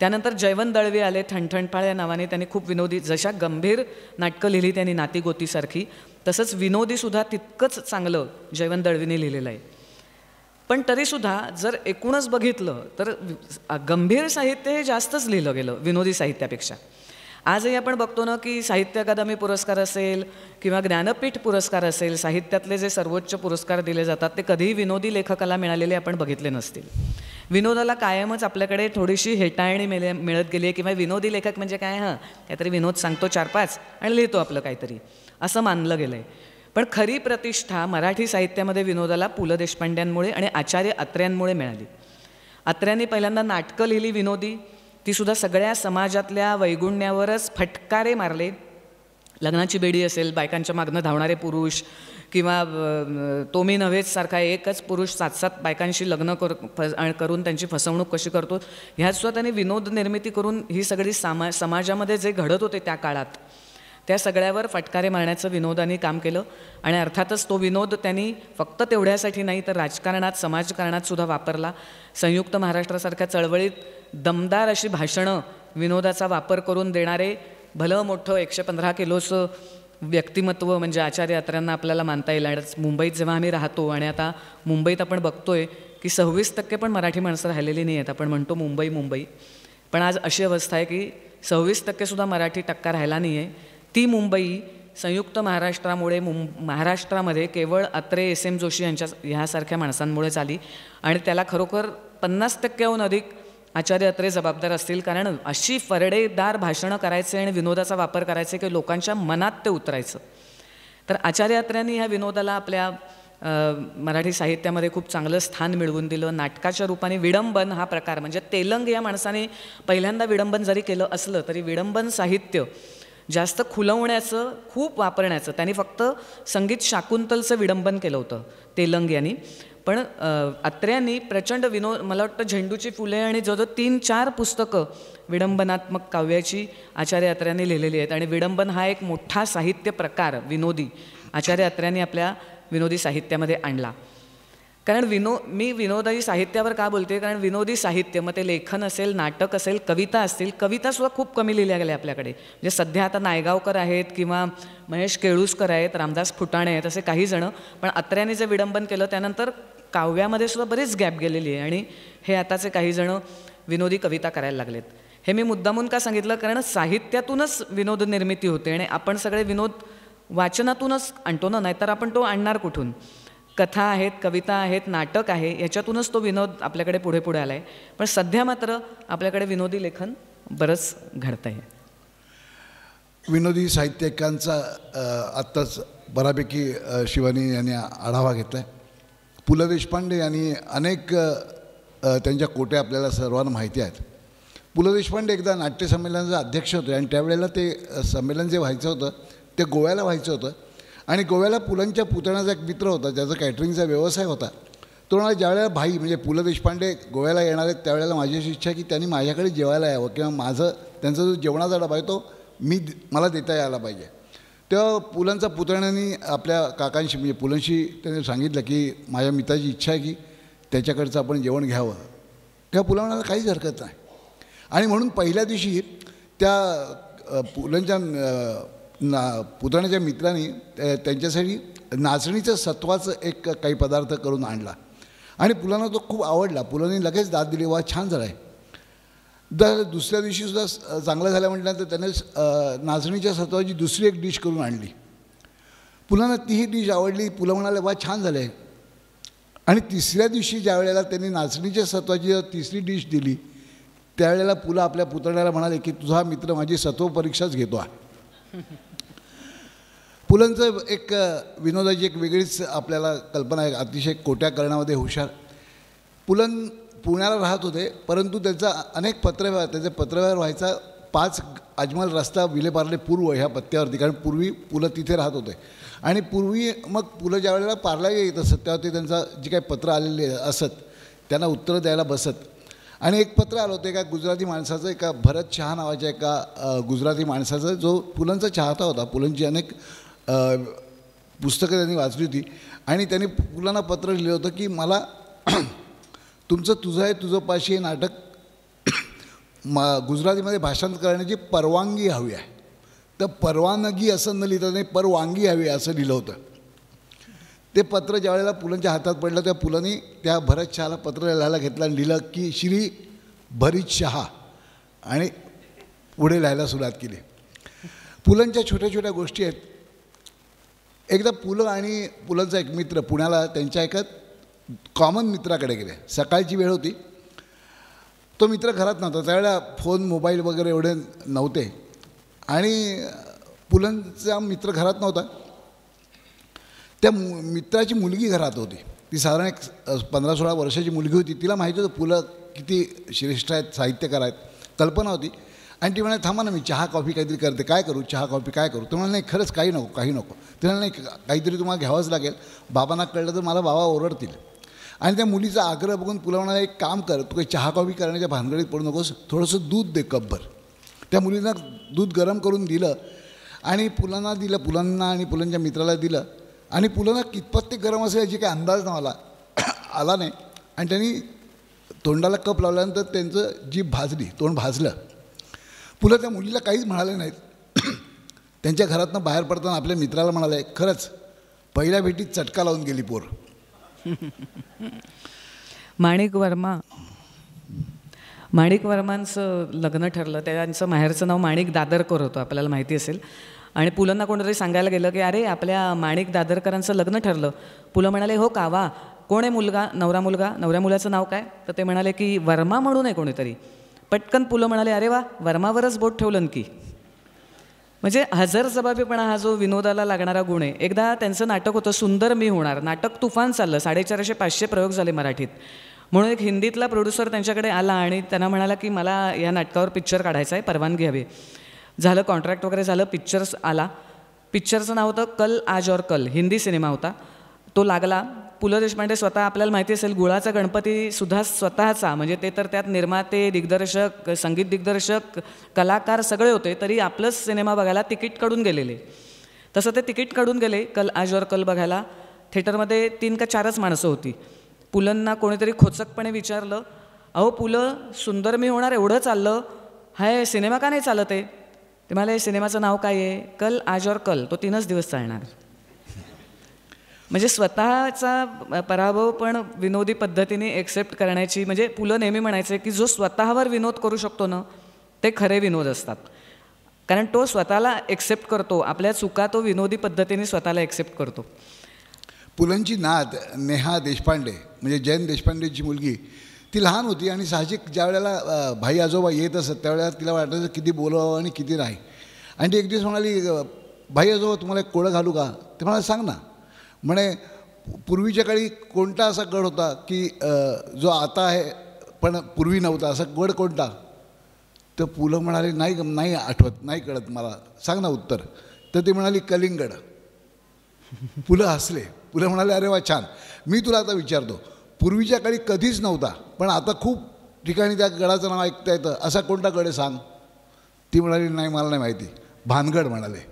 त्यानंतर जयवंत दळवी आले ठणठणपाळ या नावाने त्यांनी खूप विनोदी जशा गंभीर नाटकं लिहिली त्यांनी नातीगोतीसारखी तसंच विनोदीसुद्धा तितकंच चांगलं जयवंत दळवीने लिहिलेलं आहे पण तरीसुद्धा जर एकूणच बघितलं तर गंभीर साहित्य हे जास्तच लिहिलं गेलं विनोदी साहित्यापेक्षा आजही आपण बघतो ना की साहित्य अकादमी पुरस्कार असेल किंवा ज्ञानपीठ पुरस्कार असेल साहित्यातले जे सर्वोच्च पुरस्कार दिले जातात ते कधीही विनोदी लेखकाला मिळालेले आपण बघितले नसतील विनोदाला कायमच आपल्याकडे थोडीशी हेटाळणी मिळे मिळत गेली आहे किंवा विनोदी लेखक म्हणजे काय हां काहीतरी विनोद सांगतो चार पाच आणि लिहितो आपलं काहीतरी असं मानलं गेलं आहे पण खरी प्रतिष्ठा मराठी साहित्यामध्ये विनोदाला पु ल देशपांड्यांमुळे आणि आचार्य अत्र्यांमुळे मिळाली अत्र्यांनी पहिल्यांदा नाटकं लिहिली विनोदी तीसुद्धा सगळ्या समाजातल्या वैगुण्यावरच फटकारे मारले लग्नाची बेडी असेल बायकांच्या मागणं धावणारे पुरुष किंवा तो मी नव्हेच सारखा एकच पुरुष सात सात बायकांशी लग्न करून त्यांची फसवणूक कशी करतो ह्यासुद्धा त्यांनी विनोद निर्मिती करून ही सगळी सामा समाजामध्ये जे घडत होते त्या काळात त्या सगळ्यावर फटकारे मारण्याचं विनोदाने काम केलं आणि अर्थातच तो विनोद त्यांनी फक्त तेवढ्यासाठी नाही तर राजकारणात समाजकारणात सुद्धा वापरला संयुक्त महाराष्ट्रासारख्या चळवळीत दमदार अशी भाषणं विनोदाचा वापर करून देणारे भलं मोठं एकशे पंधरा किलोचं व्यक्तिमत्व म्हणजे आचार्य अत्र्यांना आपल्याला मानता येईल आणि मुंबईत जेव्हा आम्ही राहतो आणि आता मुंबईत आपण बघतोय की सव्वीस टक्के पण मराठी माणसं राहिलेली नाही आहेत आपण म्हणतो मुंबई मुंबई पण आज अशी अवस्था आहे की सव्वीस टक्केसुद्धा मराठी टक्का राहिला नाही आहे ती मुंबई संयुक्त महाराष्ट्रामुळे मुं महाराष्ट्रामध्ये केवळ अत्रे एस एम जोशी यांच्या ह्यासारख्या माणसांमुळेच आली आणि त्याला खरोखर पन्नास टक्क्याहून अधिक आचार्य अत्रे जबाबदार असतील कारण अशी फरडेदार भाषणं करायचे आणि विनोदाचा वापर करायचे की लोकांच्या मनात ते उतरायचं तर आचार्य अत्र्यांनी ह्या विनोदाला आपल्या मराठी साहित्यामध्ये खूप चांगलं स्थान मिळवून दिलं नाटकाच्या रूपाने विडंबन हा प्रकार म्हणजे तेलंग या माणसाने पहिल्यांदा विडंबन जरी केलं असलं तरी विडंबन साहित्य जास्त खुलवण्याचं खूप वापरण्याचं त्यांनी फक्त संगीत शाकुंतलचं विडंबन केलं होतं तेलंग यांनी पण अत्र्यांनी प्रचंड विनोद मला वाटतं झेंडूची फुले आणि जवळजवळ तीन चार पुस्तकं विडंबनात्मक काव्याची आचार्य अत्र्यांनी लिहिलेली आहेत आणि विडंबन हा एक मोठा साहित्य प्रकार विनोदी आचार्य अत्र्यांनी आपल्या विनोदी साहित्यामध्ये आणला कारण विनो मी विनोदाई साहित्यावर का बोलते कारण विनोदी साहित्य मग ते लेखन असेल नाटक असेल कविता असतील कवितासुद्धा खूप कमी लिहिल्या गेल्या आपल्याकडे म्हणजे सध्या आता नायगावकर आहेत किंवा महेश केळूसकर आहेत रामदास फुटाणे आहेत असे काही जणं पण अत्र्याने जे विडंबन केलं त्यानंतर काव्यामध्ये सुद्धा बरीच गॅप गेलेली आहे आणि हे आताचे काही जणं विनोदी कविता करायला लागलेत हे मी मुद्दामून का सांगितलं कारण साहित्यातूनच विनोद निर्मिती होते आणि आपण सगळे विनोद वाचनातूनच आणतो ना नाहीतर आपण तो आणणार कुठून कथा आहेत कविता आहेत नाटक आहे याच्यातूनच तो विनोद आपल्याकडे पुढे पुढे आला आहे पण सध्या मात्र आपल्याकडे विनोदी लेखन बरंच घडतं आहे विनोदी साहित्यिकांचा आत्ताच बऱ्यापैकी शिवानी यांनी आढावा घेतला आहे पु ल देशपांडे यांनी अनेक त्यांच्या कोट्या आपल्याला सर्वांना माहिती आहेत पु ल देशपांडे एकदा नाट्यसंमेलनाचा अध्यक्ष होते आणि त्यावेळेला ते संमेलन जे व्हायचं होतं ते गोव्याला व्हायचं होतं आणि गोव्याला पुलांच्या पुतण्याचा एक मित्र होता ज्याचा कॅटरिंगचा व्यवसाय होता तो म्हणाला ज्यावेळेला भाई म्हणजे पु ल देशपांडे गोव्याला येणार आहेत त्यावेळेला माझी अशी इच्छा की त्यांनी माझ्याकडे जेवायला यावं किंवा माझं त्यांचा जो जेवणाचा डबा आहे तो मी मला देता यायला पाहिजे तेव्हा पुलांचा पुतण्याने आपल्या काकांशी म्हणजे पुलांशी त्यांनी सांगितलं की माझ्या मित्राची इच्छा आहे की त्याच्याकडचं आपण जेवण घ्यावं तेव्हा पुला म्हणाला काहीच हरकत नाही आणि म्हणून पहिल्या दिवशी त्या पुलांच्या ना पुतण्याच्या मित्रांनी त्यांच्यासाठी नाचणीचं सत्वाचं एक काही पदार्थ करून आणला आणि पुलांना तो खूप आवडला पुलांनी लगेच दाद दिली वा छान झाला आहे दर दुसऱ्या दिवशीसुद्धा चांगलं झालं म्हटल्यानंतर त्याने नाचणीच्या सत्वाची दुसरी एक डिश करून आणली पुलांना तीही डिश आवडली पुलं म्हणाले वा छान झालं आहे आणि तिसऱ्या दिवशी ज्या वेळेला त्यांनी नाचणीच्या सत्वाची तिसरी डिश दिली त्यावेळेला पुलं आपल्या पुतण्याला म्हणाले की तुझा मित्र माझी सत्व परीक्षाच घेतो आहे पुलंचं एक विनोदाची एक वेगळीच आपल्याला कल्पना आहे अतिशय कोट्या करण्यामध्ये हुशार पुलन पुण्याला राहत होते परंतु त्यांचा अनेक पत्रव्यवहार त्याचे पत्रव्यवहार व्हायचा पाच अजमल रस्ता विलेपारले पूर्व ह्या पत्त्यावरती कारण पूर्वी पुलं तिथे राहत होते आणि पूर्वी मग पुलं ज्या वेळेला पार्ला येत असत त्यावरती त्यांचा जी काही पत्र आलेले असत त्यांना उत्तरं द्यायला बसत आणि एक पत्र आलं होतं एका गुजराती माणसाचं एका भरत शहा नावाच्या एका गुजराती माणसाचं जो पुलंचा चाहता होता पुलंची अनेक पुस्तकं त्यांनी वाचली होती आणि त्यांनी मुलांना पत्र लिहिलं होतं की मला तुमचं तुझं आहे तुझं पाशी हे नाटक मा गुजरातीमध्ये भाषांतर करण्याची परवानगी हवी आहे तर परवानगी असं न लिहिता नाही परवानगी हवी असं लिहिलं होतं ते पत्र ज्या वेळेला पुलांच्या हातात पडलं त्या पुलांनी त्या भरत शहाला पत्र लिहायला घेतलं आणि लिहिलं की श्री भरीत शहा आणि पुढे लिहायला सुरुवात केली पुलांच्या छोट्या छोट्या गोष्टी आहेत एकदा पुलं आणि पुलंचा एक मित्र पुण्याला त्यांच्या एका कॉमन मित्राकडे गेले सकाळची वेळ होती तो मित्र घरात नव्हता त्यावेळेला फोन मोबाईल वगैरे एवढे नव्हते आणि पुलंचा मित्र घरात नव्हता त्या मु मित्राची मुलगी घरात होती ती साधारण एक पंधरा सोळा वर्षाची मुलगी होती तिला माहिती होतं पुलं किती श्रेष्ठ आहेत साहित्यकार आहेत कल्पना होती आणि ती म्हणाली थांबा ना मी चहा कॉफी काहीतरी करते काय करू चहा कॉफी काय करू तुम्हाला नाही खरंच काही नको काही नको तिला नाही काहीतरी तुम्हाला घ्यावंच लागेल बाबांना कळलं तर मला बाबा ओरडतील आणि त्या मुलीचा आग्रह बघून पुला म्हणाला एक काम कर तू काही चहा कॉफी करण्याच्या भानगडीत पडू नकोस थोडंसं दूध दे कपभर त्या मुलींना दूध गरम करून दिलं आणि पुलांना दिलं पुलांना आणि पुलांच्या मित्राला दिलं आणि पुलांना कितपत ते गरम असेल याची काही अंदाज मला आला नाही आणि त्यांनी तोंडाला कप लावल्यानंतर त्यांचं जीभ भाजली तोंड भाजलं पुलं त्या मुलीला काहीच म्हणाले नाहीत त्यांच्या घरातनं बाहेर पडताना आपल्या मित्राला म्हणाले खरंच पहिल्या भेटीत चटका लावून गेली पोर माणिक वर्मा माणिक वर्मांचं लग्न ठरलं त्यांचं माहेरचं नाव माणिक दादरकर होतं आपल्याला माहिती असेल आणि पुलांना कोणतरी सांगायला गेलं की अरे आपल्या माणिक दादरकरांचं लग्न ठरलं पुलं म्हणाले हो कावा कोण आहे मुलगा नवरा मुलगा नवऱ्या मुलाचं नाव काय तर ते म्हणाले की वर्मा म्हणून आहे कोणीतरी पटकन पुलं म्हणाले अरे वा वर्मावरच बोट ठेवलं की म्हणजे हजर जबाबीपणा हा जो विनोदाला लागणारा गुण आहे एकदा त्यांचं नाटक होतं सुंदर मी होणार नाटक तुफान चाललं साडेचारशे पाचशे प्रयोग झाले मराठीत म्हणून एक हिंदीतला प्रोड्युसर त्यांच्याकडे आला आणि त्यांना म्हणाला की मला या नाटकावर पिक्चर काढायचा आहे परवानगी हवी झालं कॉन्ट्रॅक्ट वगैरे झालं पिक्चर्स आला पिक्चरचं नाव होतं कल आज और कल हिंदी सिनेमा होता तो लागला पु ल देशपांडे स्वतः आपल्याला माहिती असेल गुळाचा गणपती सुद्धा स्वतःचा म्हणजे ते तर त्यात निर्माते दिग्दर्शक संगीत दिग्दर्शक कलाकार सगळे होते तरी आपलंच सिनेमा बघायला तिकीट काढून गेलेले तसं ते तिकीट काढून गेले कल आज ऑर कल बघायला थिएटरमध्ये तीन का चारच माणसं होती पुलंना कोणीतरी खोचकपणे विचारलं अहो पुलं सुंदर मी होणार एवढं चाललं हाय सिनेमा का नाही चालत आहे ते मला सिनेमाचं नाव काय आहे कल आज कल तो तीनच दिवस चालणार म्हणजे स्वतःचा पराभव पण विनोदी पद्धतीने एक्सेप्ट करण्याची म्हणजे पु ल नेहमी म्हणायचे की जो स्वतःवर विनोद करू शकतो ना ते खरे विनोद असतात कारण तो स्वतःला एक्सेप्ट करतो आपल्या चुका तो विनोदी पद्धतीने स्वतःला एक्सेप्ट करतो पुलंची नाद नेहा देशपांडे म्हणजे जयंत देशपांडेची मुलगी ती लहान होती आणि साहजिक ज्या वेळेला भाई आजोबा येत असत त्यावेळेला तिला वाटायचं किती बोलावं आणि किती नाही आणि ती एक दिवस म्हणाली भाई आजोबा तुम्हाला एक कोळं घालू का ते मला सांग ना म्हणे पूर्वीच्या काळी कोणता असा गड होता की जो आता आहे पण पूर्वी नव्हता असा गड कोणता तर पुलं म्हणाले नाही नाही आठवत नाही कळत मला सांग ना उत्तर तर ती म्हणाली कलिंगड पुलं हसले पुलं म्हणाले अरे वा छान मी तुला आता विचारतो पूर्वीच्या काळी कधीच नव्हता पण आता खूप ठिकाणी त्या गडाचं नाव ऐकता येतं असा कोणता गड आहे सांग ती म्हणाली नाही मला नाही माहिती भानगड म्हणाले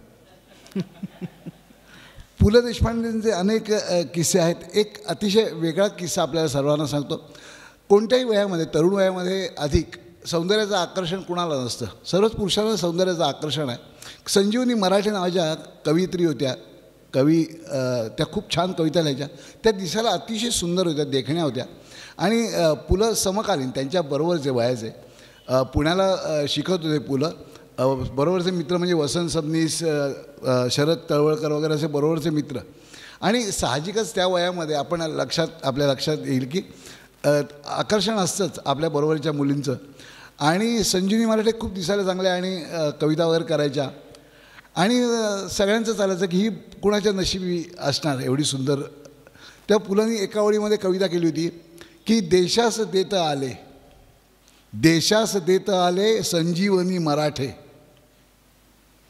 पु ल देशपांडेंचे अनेक किस्से आहेत एक अतिशय वेगळा किस्सा आपल्याला सर्वांना सांगतो कोणत्याही वयामध्ये तरुण वयामध्ये अधिक सौंदर्याचं आकर्षण कुणाला नसतं सर्वच पुरुषांना सौंदर्याचं आकर्षण आहे संजीवनी मराठी नावाच्या कवित्री होत्या कवी त्या खूप छान कविता लिहायच्या त्या दिसायला अतिशय सुंदर होत्या देखण्या होत्या आणि पुलं समकालीन त्यांच्याबरोबर जे वयाचे पुण्याला शिकत होते पुलं बरोबरचे मित्र म्हणजे वसंत सबनीस शरद तळवळकर वगैरे असे बरोबरचे मित्र आणि साहजिकच त्या वयामध्ये आपण लक्षात आपल्या लक्षात येईल की आकर्षण असतंच आपल्या बरोबरच्या मुलींचं आणि संजीवनी मराठे खूप दिसायला चांगल्या आणि कविता वगैरे करायच्या आणि सगळ्यांचं चालायचं की ही कुणाच्या नशिबी असणार एवढी सुंदर त्या पुलांनी एका ओळीमध्ये कविता केली होती की देशास देत आले देशास देत आले संजीवनी मराठे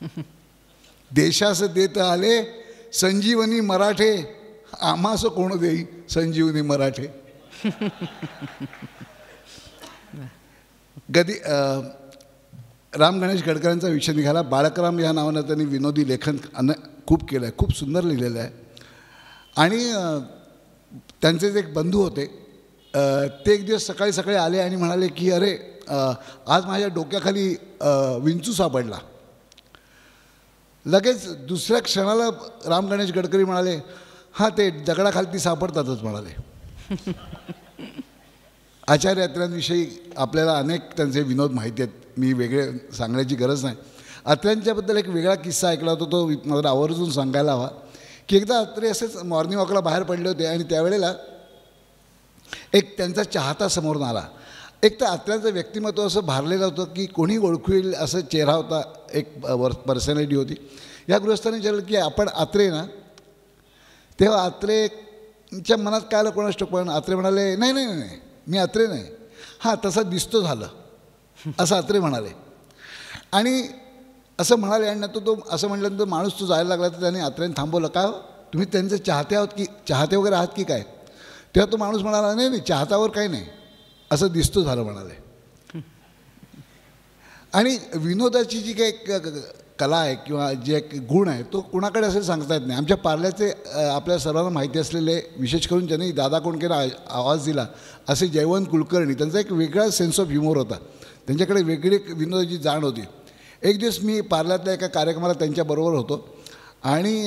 देशास देत आले संजीवनी मराठे आम्हास कोण देई संजीवनी मराठे गदी राम गणेश गडकरांचा विषय निघाला बाळकराम या नावानं त्यांनी विनोदी लेखन अन खूप केलं आहे खूप सुंदर लिहिलेलं आहे आणि त्यांचे जे एक बंधू होते ते एक दिवस सकाळी सकाळी आले आणि म्हणाले की अरे आज माझ्या डोक्याखाली विंचू सापडला लगेच दुसऱ्या क्षणाला राम गणेश गडकरी म्हणाले हां ते दगडाखालती सापडतातच म्हणाले आचार्य अत्र्यांविषयी आपल्याला अनेक त्यांचे विनोद माहिती आहेत मी वेगळे सांगण्याची गरज नाही अत्र्यांच्याबद्दल एक वेगळा किस्सा ऐकला होता तो मला आवर्जून सांगायला हवा की एकदा अत्रे असेच मॉर्निंग वॉकला बाहेर पडले होते आणि त्यावेळेला एक त्यांचा चाहता समोरून आला एक तर आतल्याचं व्यक्तिमत्व असं भारलेलं होतं की कोणी ओळखील असं चेहरा होता एक पर्सनॅलिटी होती या गृहस्थाने विचारलं की आपण आत्रे ना तेव्हा आत्रेच्या मनात काय आलं कोणाच पण आत्रे म्हणाले नाही नाही नाही मी आत्रे नाही हां तसा दिसतो झालं असं आत्रे म्हणाले आणि असं म्हणाले आणि नंतर तो असं म्हटल्यानंतर माणूस तो जायला लागला तर त्याने आत्र्यांनी थांबवलं का हो? तुम्ही त्यांचे चाहते आहोत की चाहते वगैरे आहात की काय तेव्हा तो माणूस म्हणाला नाही नाही चाहतावर काही नाही असं दिसतो झालं म्हणाले आणि विनोदाची जी काही कला आहे किंवा जे एक गुण आहे तो कुणाकडे असेल सांगता येत नाही आमच्या पार्ल्याचे आपल्या सर्वांना माहिती असलेले विशेष करून ज्यांनी दादा कोणकेला आवाज दिला असे जयवंत कुलकर्णी त्यांचा एक वेगळा सेन्स ऑफ ह्युमर होता त्यांच्याकडे वेगळी विनोदाची जाण होती एक दिवस मी पार्ल्यातल्या एका कार्यक्रमाला त्यांच्याबरोबर होतो आणि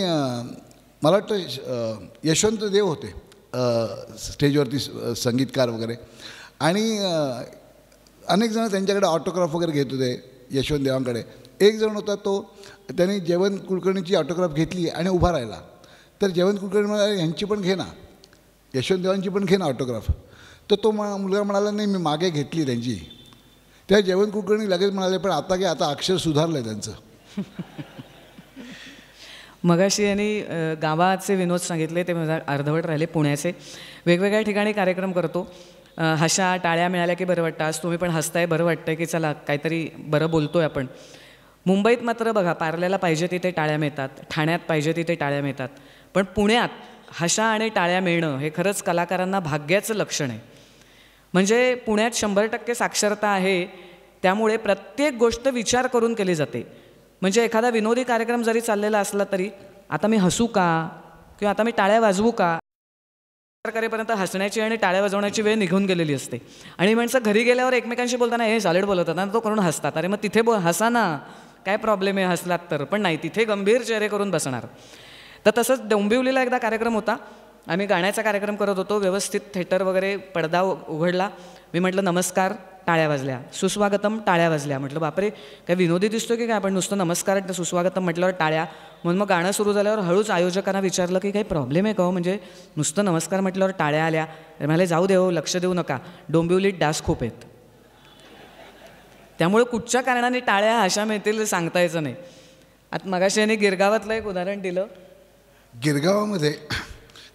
मला वाटतं यशवंत देव होते स्टेजवरती संगीतकार वगैरे आणि अनेक जण त्यांच्याकडे ऑटोग्राफ वगैरे घेत होते यशवंत देवांकडे एक जण होता तो त्यांनी जयवंत कुलकर्णीची ऑटोग्राफ घेतली आणि उभा राहिला तर जयवंत कुलकर्णी म्हणाले ह्यांची पण घे ना यशवंत देवांची पण घे ना ऑटोग्राफ तर तो मुलगा म्हणाला नाही मी मागे घेतली त्यांची त्या जयवंत कुलकर्णी लगेच म्हणाले पण आता की आता अक्षर सुधारलं आहे त्यांचं मगाशी यांनी गावाचे विनोद सांगितले ते अर्धवट राहिले पुण्याचे वेगवेगळ्या ठिकाणी कार्यक्रम करतो हशा टाळ्या मिळाल्या की बरं वाटतं आज तुम्ही पण हसताय बरं वाटतंय की चला काहीतरी बरं बोलतोय आपण मुंबईत मात्र बघा पार्ल्याला पाहिजे तिथे टाळ्या मिळतात ठाण्यात पाहिजे तिथे टाळ्या मिळतात पण पुण्यात हशा आणि टाळ्या मिळणं हे खरंच कलाकारांना भाग्याचं लक्षण आहे म्हणजे पुण्यात शंभर टक्के साक्षरता आहे त्यामुळे प्रत्येक गोष्ट विचार करून केली जाते म्हणजे एखादा विनोदी कार्यक्रम जरी चाललेला असला तरी आता मी हसू का किंवा आता मी टाळ्या वाजवू का करेपर्यंत हसण्याची आणि टाळ्या वाजवण्याची वेळ निघून गेलेली असते आणि माणसं घरी गेल्यावर एकमेकांशी बोलताना हे सॅलेड बोलत होता तो करून हसतात अरे मग तिथे बो हसा ना काय प्रॉब्लेम आहे हसलात तर पण नाही तिथे गंभीर चेहरे करून बसणार तर तसंच डोंबिवलीला एकदा कार्यक्रम होता आम्ही गाण्याचा कार्यक्रम करत होतो व्यवस्थित थिएटर वगैरे पडदा उघडला मी म्हटलं नमस्कार टाळ्या वाजल्या सुस्वागतम टाळ्या वाजल्या म्हटलं बापरे काय विनोदी दिसतो की काय आपण नुसतं नमस्कार सुस्वागतम म्हटल्यावर टाळ्या म्हणून मग गाणं सुरू झाल्यावर हळूच आयोजकांना विचारलं की काही प्रॉब्लेम आहे का हो? म्हणजे नुसतं नमस्कार म्हटल्यावर टाळ्या आल्या तर म्हणाले जाऊ देऊ हो, लक्ष देऊ नका डोंबिवलीत डास खूप आहेत त्यामुळे कुठच्या कारणाने टाळ्या अशा मिळतील सांगता यायचं नाही आता मगाशी यांनी गिरगावातलं एक उदाहरण दिलं गिरगावामध्ये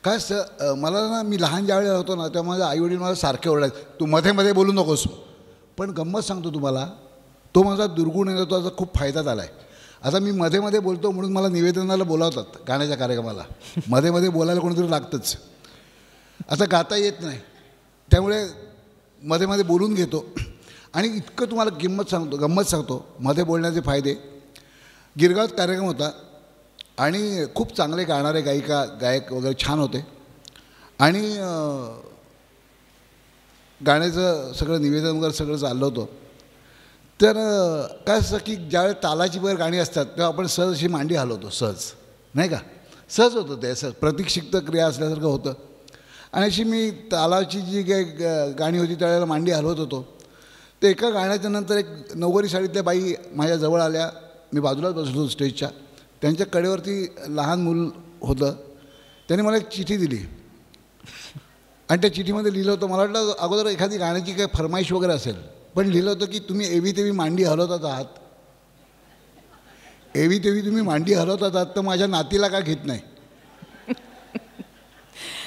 काय सर मला ना मी लहान ज्यावेळेला होतो ना तेव्हा माझ्या आईवडील मला सारखे ओरडायचे तू मध्ये मध्ये बोलू नकोस पण गंमत सांगतो तुम्हाला तो माझा दुर्गुण आहे तो आता खूप फायदा झाला आहे आता मी मध्ये मध्ये बोलतो म्हणून मला निवेदनाला बोलावतात गाण्याच्या कार्यक्रमाला मध्ये मध्ये बोलायला कोणीतरी लागतंच आता गाता येत नाही त्यामुळे मध्ये मध्ये बोलून घेतो आणि इतकं तुम्हाला किंमत सांगतो गंमत सांगतो मध्ये बोलण्याचे फायदे गिरगावात कार्यक्रम होता आणि खूप चांगले गाणारे गायिका गायक वगैरे छान होते आणि गाण्याचं सगळं निवेदन वगैरे सगळं चाललं होतं तर काय असतं की ज्यावेळेस तालाची वगैरे गाणी असतात तेव्हा आपण सहज अशी मांडी हलवतो सहज नाही का सहज होतं ते असं प्रतिक्षिप्त क्रिया असल्यासारखं होतं आणि अशी मी तालाची जी काही गाणी होती त्यावेळेला मांडी हलवत होतो ते एका गाण्याच्या नंतर एक नववारी साडीतल्या बाई माझ्या जवळ आल्या मी बाजूलाच बसलो होतो स्टेजच्या त्यांच्या कडेवरती लहान मूल होतं त्यांनी मला एक चिठी दिली आणि त्या चिठीमध्ये लिहिलं होतं मला वाटलं अगोदर एखादी गाण्याची काही फरमाईश वगैरे असेल पण लिहिलं होतं की तुम्ही एवी तेवी मांडी हलवतात आहात एवी तेवी तुम्ही मांडी हलवतात आहात तर माझ्या नातीला का घेत नाही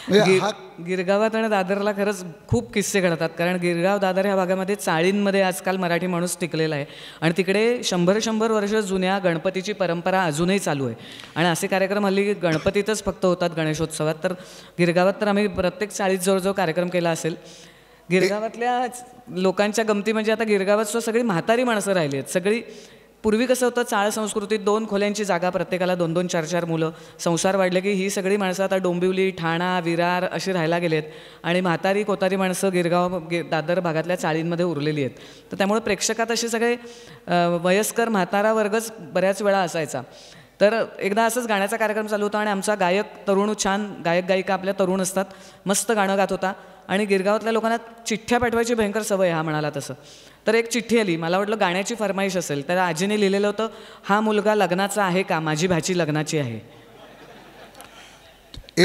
म्हणजे गिरगावात आणि दादरला खरंच खूप किस्से घडतात कारण गिरगाव दादर ह्या भागामध्ये चाळींमध्ये आजकाल मराठी माणूस टिकलेला आहे आणि तिकडे शंभर शंभर वर्ष जुन्या गणपतीची परंपरा अजूनही चालू आहे आणि असे कार्यक्रम हल्ली गणपतीतच फक्त होतात गणेशोत्सवात तर गिरगावात तर आम्ही प्रत्येक चाळीत जो कार्यक्रम केला असेल गिरगावातल्या लोकांच्या गमती म्हणजे आता गिरगावात सुद्धा सगळी म्हातारी माणसं राहिली आहेत सगळी पूर्वी कसं होतं चाळ संस्कृतीत दोन खोल्यांची जागा प्रत्येकाला दोन दोन चार चार मुलं संसार वाढले की ही सगळी माणसं आता डोंबिवली ठाणा विरार अशी राहायला गेलेत आणि म्हातारी कोतारी माणसं गिरगाव गे दादर भागातल्या चाळींमध्ये उरलेली आहेत तर त्यामुळे प्रेक्षकात असे सगळे वयस्कर म्हातारा वर्गच बऱ्याच वेळा असायचा तर एकदा असंच गाण्याचा कार्यक्रम चालू होता आणि आमचा गायक तरुण छान गायक गायिका आपल्या तरुण असतात मस्त गाणं गात होता आणि गिरगावातल्या लोकांना चिठ्ठ्या पाठवायची भयंकर सवय हा म्हणाला तसं तर एक चिठ्ठी आली मला वाटलं गाण्याची फरमाईश असेल तर आजीने लिहिलेलं होतं हा मुलगा लग्नाचा आहे का माझी भाची लग्नाची आहे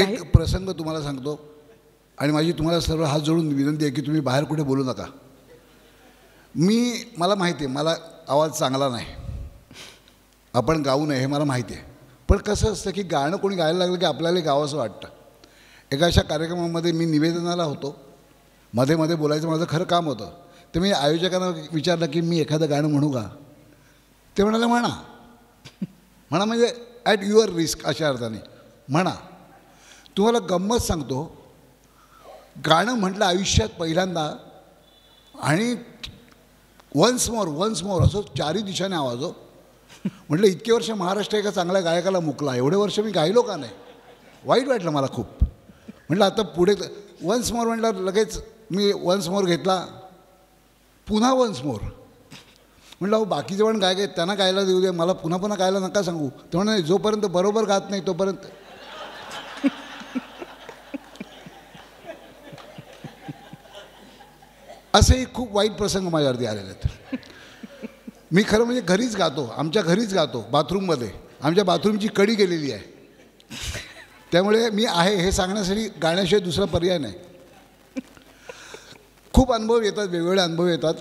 एक प्रसंग तुम्हाला सांगतो आणि माझी तुम्हाला सर्व हात जोडून विनंती आहे की तुम्ही बाहेर कुठे बोलू नका मी मला माहिती आहे मला आवाज चांगला नाही आपण गाऊ नये हे मला माहिती आहे पण कसं असतं की गाणं कोणी गायला लागलं की आपल्याला असं वाटतं एका अशा कार्यक्रमामध्ये मी निवेदनाला होतो मध्ये मध्ये बोलायचं माझं खरं काम होतं तर मी आयोजकांना विचारलं की मी एखादं गाणं म्हणू का ते म्हणाले म्हणा म्हणा म्हणजे ॲट युअर रिस्क अशा अर्थाने म्हणा तुम्हाला गंमत सांगतो गाणं म्हटलं आयुष्यात पहिल्यांदा आणि वन्स मोर वन्स मोर असं चारही दिशाने आवाज हो म्हटलं इतके वर्ष महाराष्ट्र एका चांगल्या गायकाला मुकला एवढे वर्ष मी गायलो का नाही वाईट वाटलं मला खूप म्हटलं आता पुढे वन्स मोर म्हटलं लगेच मी वन्स मोर घेतला पुन्हा वन्स मोर म्हटलं अहो बाकीचे पण गाय आहेत त्यांना गायला देऊ दे मला पुन्हा पुन्हा गायला नका सांगू ते नाही जोपर्यंत बरोबर गात नाही तोपर्यंत असेही खूप वाईट प्रसंग माझ्यावरती आलेले आहेत मी खरं म्हणजे घरीच गातो आमच्या घरीच गातो बाथरूममध्ये आमच्या बाथरूमची कडी गेलेली आहे त्यामुळे मी आहे हे सांगण्यासाठी गाण्याशिवाय दुसरा पर्याय नाही खूप अनुभव येतात वेगवेगळे अनुभव येतात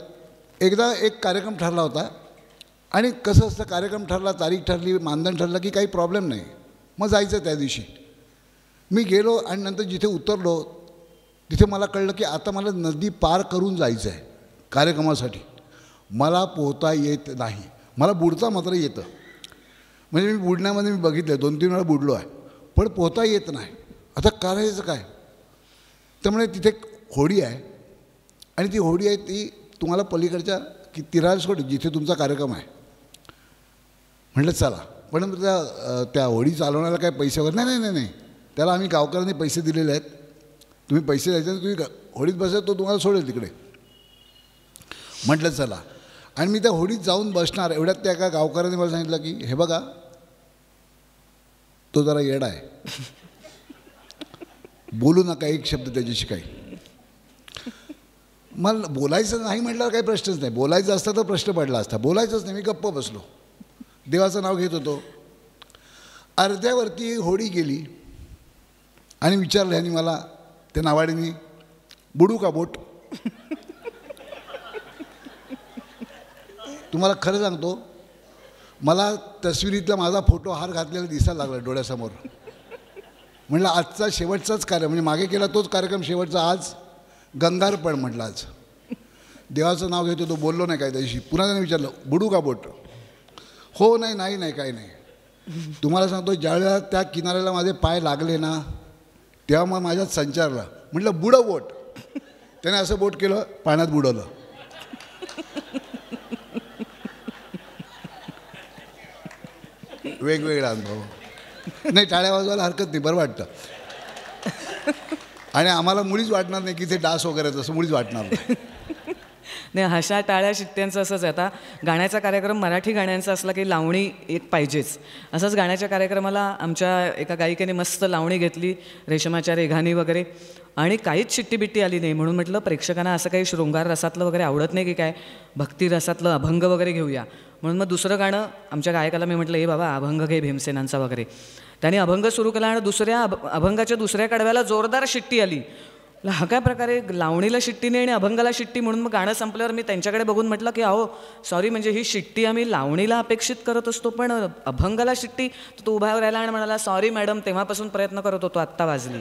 एकदा एक कार्यक्रम ठरला होता आणि कसं असतं कार्यक्रम ठरला तारीख ठरली मानधन ठरलं की काही प्रॉब्लेम नाही मग जायचं त्या दिवशी मी गेलो आणि नंतर जिथे उतरलो तिथे मला कळलं की आता मला नदी पार करून जायचं आहे कार्यक्रमासाठी मला पोहता येत नाही मला बुडता मात्र येतं म्हणजे मी बुडण्यामध्ये मी बघितलं दोन तीन वेळा बुडलो आहे पण पोहता येत नाही आता करायचं काय त्यामुळे तिथे होडी आहे आणि ती होडी आहे ती तुम्हाला पलीकडच्या की तिराजकोट जिथे तुमचा कार्यक्रम आहे म्हटलं चला पण त्या त्या होडी चालवण्याला काय पैसे वगैरे नाही नाही नाही त्याला आम्ही गावकऱ्यांनी पैसे दिलेले आहेत तुम्ही पैसे द्यायचे तुम्ही होडीत बसा तो तुम्हाला सोडेल तिकडे म्हटलं चला आणि मी त्या होडीत जाऊन बसणार एवढ्यात त्या एका गावकऱ्याने मला सांगितलं की हे बघा तो जरा येडा आहे बोलू नका एक शब्द त्याच्याशी काही मला बोलायचं नाही म्हटल्यावर काही प्रश्नच नाही बोलायचं असता तर प्रश्न पडला असता बोलायचंच नाही मी गप्प बसलो देवाचं नाव घेत होतो अर्ध्यावरती होडी गेली आणि विचारलं आणि मला त्या नावाडीने बुडू का बोट तुम्हाला खरं सांगतो मला तस्वीरीतला माझा फोटो हार घातलेला दिसायला लागला डोळ्यासमोर म्हटलं आजचा शेवटचाच कार्यक्रम म्हणजे मागे केला तोच कार्यक्रम शेवटचा आज गंगारपण म्हटलं आज देवाचं नाव घेतो तो बोललो नाही काय त्याशी पुन्हा त्याने विचारलं बुडू का बोट हो नाही नाही नाही काय नाही तुम्हाला सांगतो ज्यावेळेला त्या किनाऱ्याला माझे पाय लागले ना तेव्हा मग माझ्यात संचारला म्हटलं बुडव बोट त्याने असं बोट केलं पाण्यात बुडवलं वेगवेगळा अनुभव नाही टाळ्या वाजवायला हरकत नाही बरं वाटतं आणि आम्हाला मुळीच वाटणार नाही की ते डास वगैरे हो तसं मुळीच वाटणार नाही नाही हशा टाळ्या शिट्ट्यांचं असंच आहे आता गाण्याचा कार्यक्रम मराठी गाण्यांचा असला की लावणी एक पाहिजेच असंच गाण्याच्या कार्यक्रमाला आमच्या एका गायिकेने मस्त लावणी घेतली रेशमाच्या रेघानी वगैरे आणि काहीच शिट्टीबिट्टी आली नाही म्हणून म्हटलं प्रेक्षकांना असं काही शृंगार रसातलं वगैरे आवडत नाही की काय भक्ती रसातलं अभंग वगैरे घेऊया म्हणून मग दुसरं गाणं आमच्या गायकाला मी म्हटलं हे बाबा अभंग घे भीमसेनांचा वगैरे त्याने अभंग सुरू केला आणि दुसऱ्या अभ अभंगाच्या दुसऱ्या कडव्याला जोरदार शिट्टी आली हा काय प्रकारे लावणीला शिट्टी नाही आणि अभंगाला शिट्टी म्हणून मग गाणं संपल्यावर मी त्यांच्याकडे बघून म्हटलं की अहो सॉरी म्हणजे ही शिट्टी आम्ही लावणीला अपेक्षित करत असतो पण अभंगाला शिट्टी तर तो उभा राहिला आणि म्हणाला सॉरी मॅडम तेव्हापासून प्रयत्न करत होतो आत्ता वाजली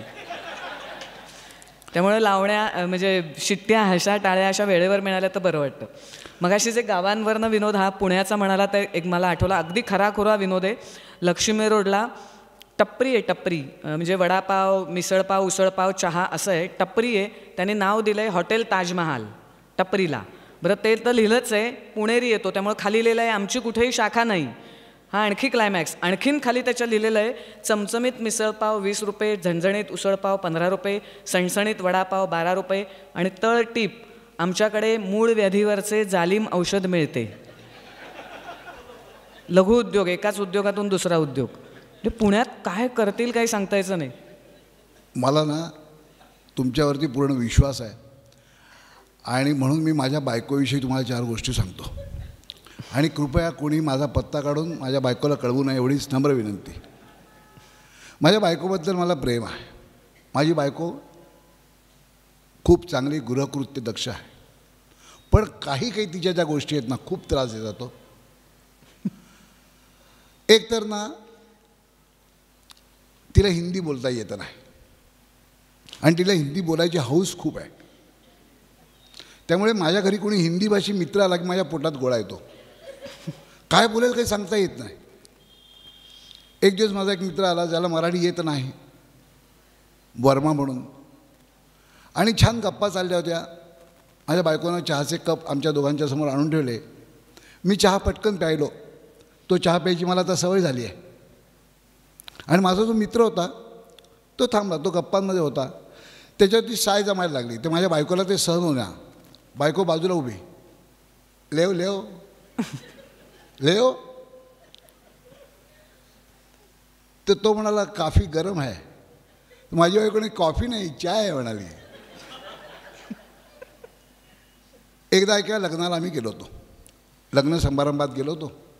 त्यामुळे लावण्या म्हणजे शिट्ट्या हशा टाळ्या अशा वेळेवर मिळाल्या तर बरं वाटतं मग अशी जे गावांवरनं विनोद हा पुण्याचा म्हणाला तर एक मला आठवला अगदी खराखुरा विनोद आहे लक्ष्मी रोडला टपरी आहे टपरी म्हणजे वडापाव मिसळपाव उसळपाव चहा असं आहे टपरी आहे त्याने नाव दिलं आहे हॉटेल ताजमहाल टपरीला बरं ते तर लिहिलंच आहे पुणेरी येतो त्यामुळे खाली लिहिलं आहे आमची कुठेही शाखा नाही हा आणखी क्लायमॅक्स आणखीन खाली त्याच्या लिहिलेलं आहे चमचमीत मिसळपाव वीस रुपये झणझणीत उसळपाव पंधरा रुपये सणसणीत वडापाव बारा रुपये आणि तळ टीप आमच्याकडे मूळ व्याधीवरचे जालिम औषध मिळते लघु उद्योग एकाच उद्योगातून दुसरा उद्योग म्हणजे पुण्यात काय करतील काही सांगता नाही मला ना तुमच्यावरती पूर्ण विश्वास आहे आणि म्हणून मी माझ्या बायकोविषयी तुम्हाला चार गोष्टी सांगतो आणि कृपया कोणी माझा पत्ता काढून माझ्या बायकोला कळवू नये एवढीच नम्र विनंती माझ्या बायकोबद्दल मला प्रेम आहे माझी बायको खूप चांगली गृहकृत्य दक्ष आहे पण काही काही तिच्या ज्या गोष्टी आहेत ना खूप त्रास देतात एकतर ना तिला हिंदी बोलता येत नाही आणि तिला हिंदी बोलायची हौस खूप आहे त्यामुळे माझ्या घरी कोणी हिंदी भाषी मित्र आला की माझ्या पोटात गोळा येतो काय बोलेल काही सांगता येत नाही एक दिवस माझा एक मित्र आला ज्याला मराठी येत नाही वर्मा म्हणून आणि छान गप्पा चालल्या होत्या माझ्या बायकोनं चहाचे कप आमच्या दोघांच्या समोर आणून ठेवले मी चहा पटकन प्यायलो तो चहा प्यायची मला आता सवय झाली आहे आणि माझा जो मित्र होता तो थांबला तो गप्पांमध्ये होता ती साय जमायला लागली ते माझ्या बायकोला ते सहन होण्या बायको बाजूला उभी लेव लेव लेव तर तो म्हणाला काफी गरम आहे माझी बायकोने कॉफी नाही चाय आहे म्हणाली एकदा एका लग्नाला आम्ही गेलो होतो लग्न समारंभात गेलो होतो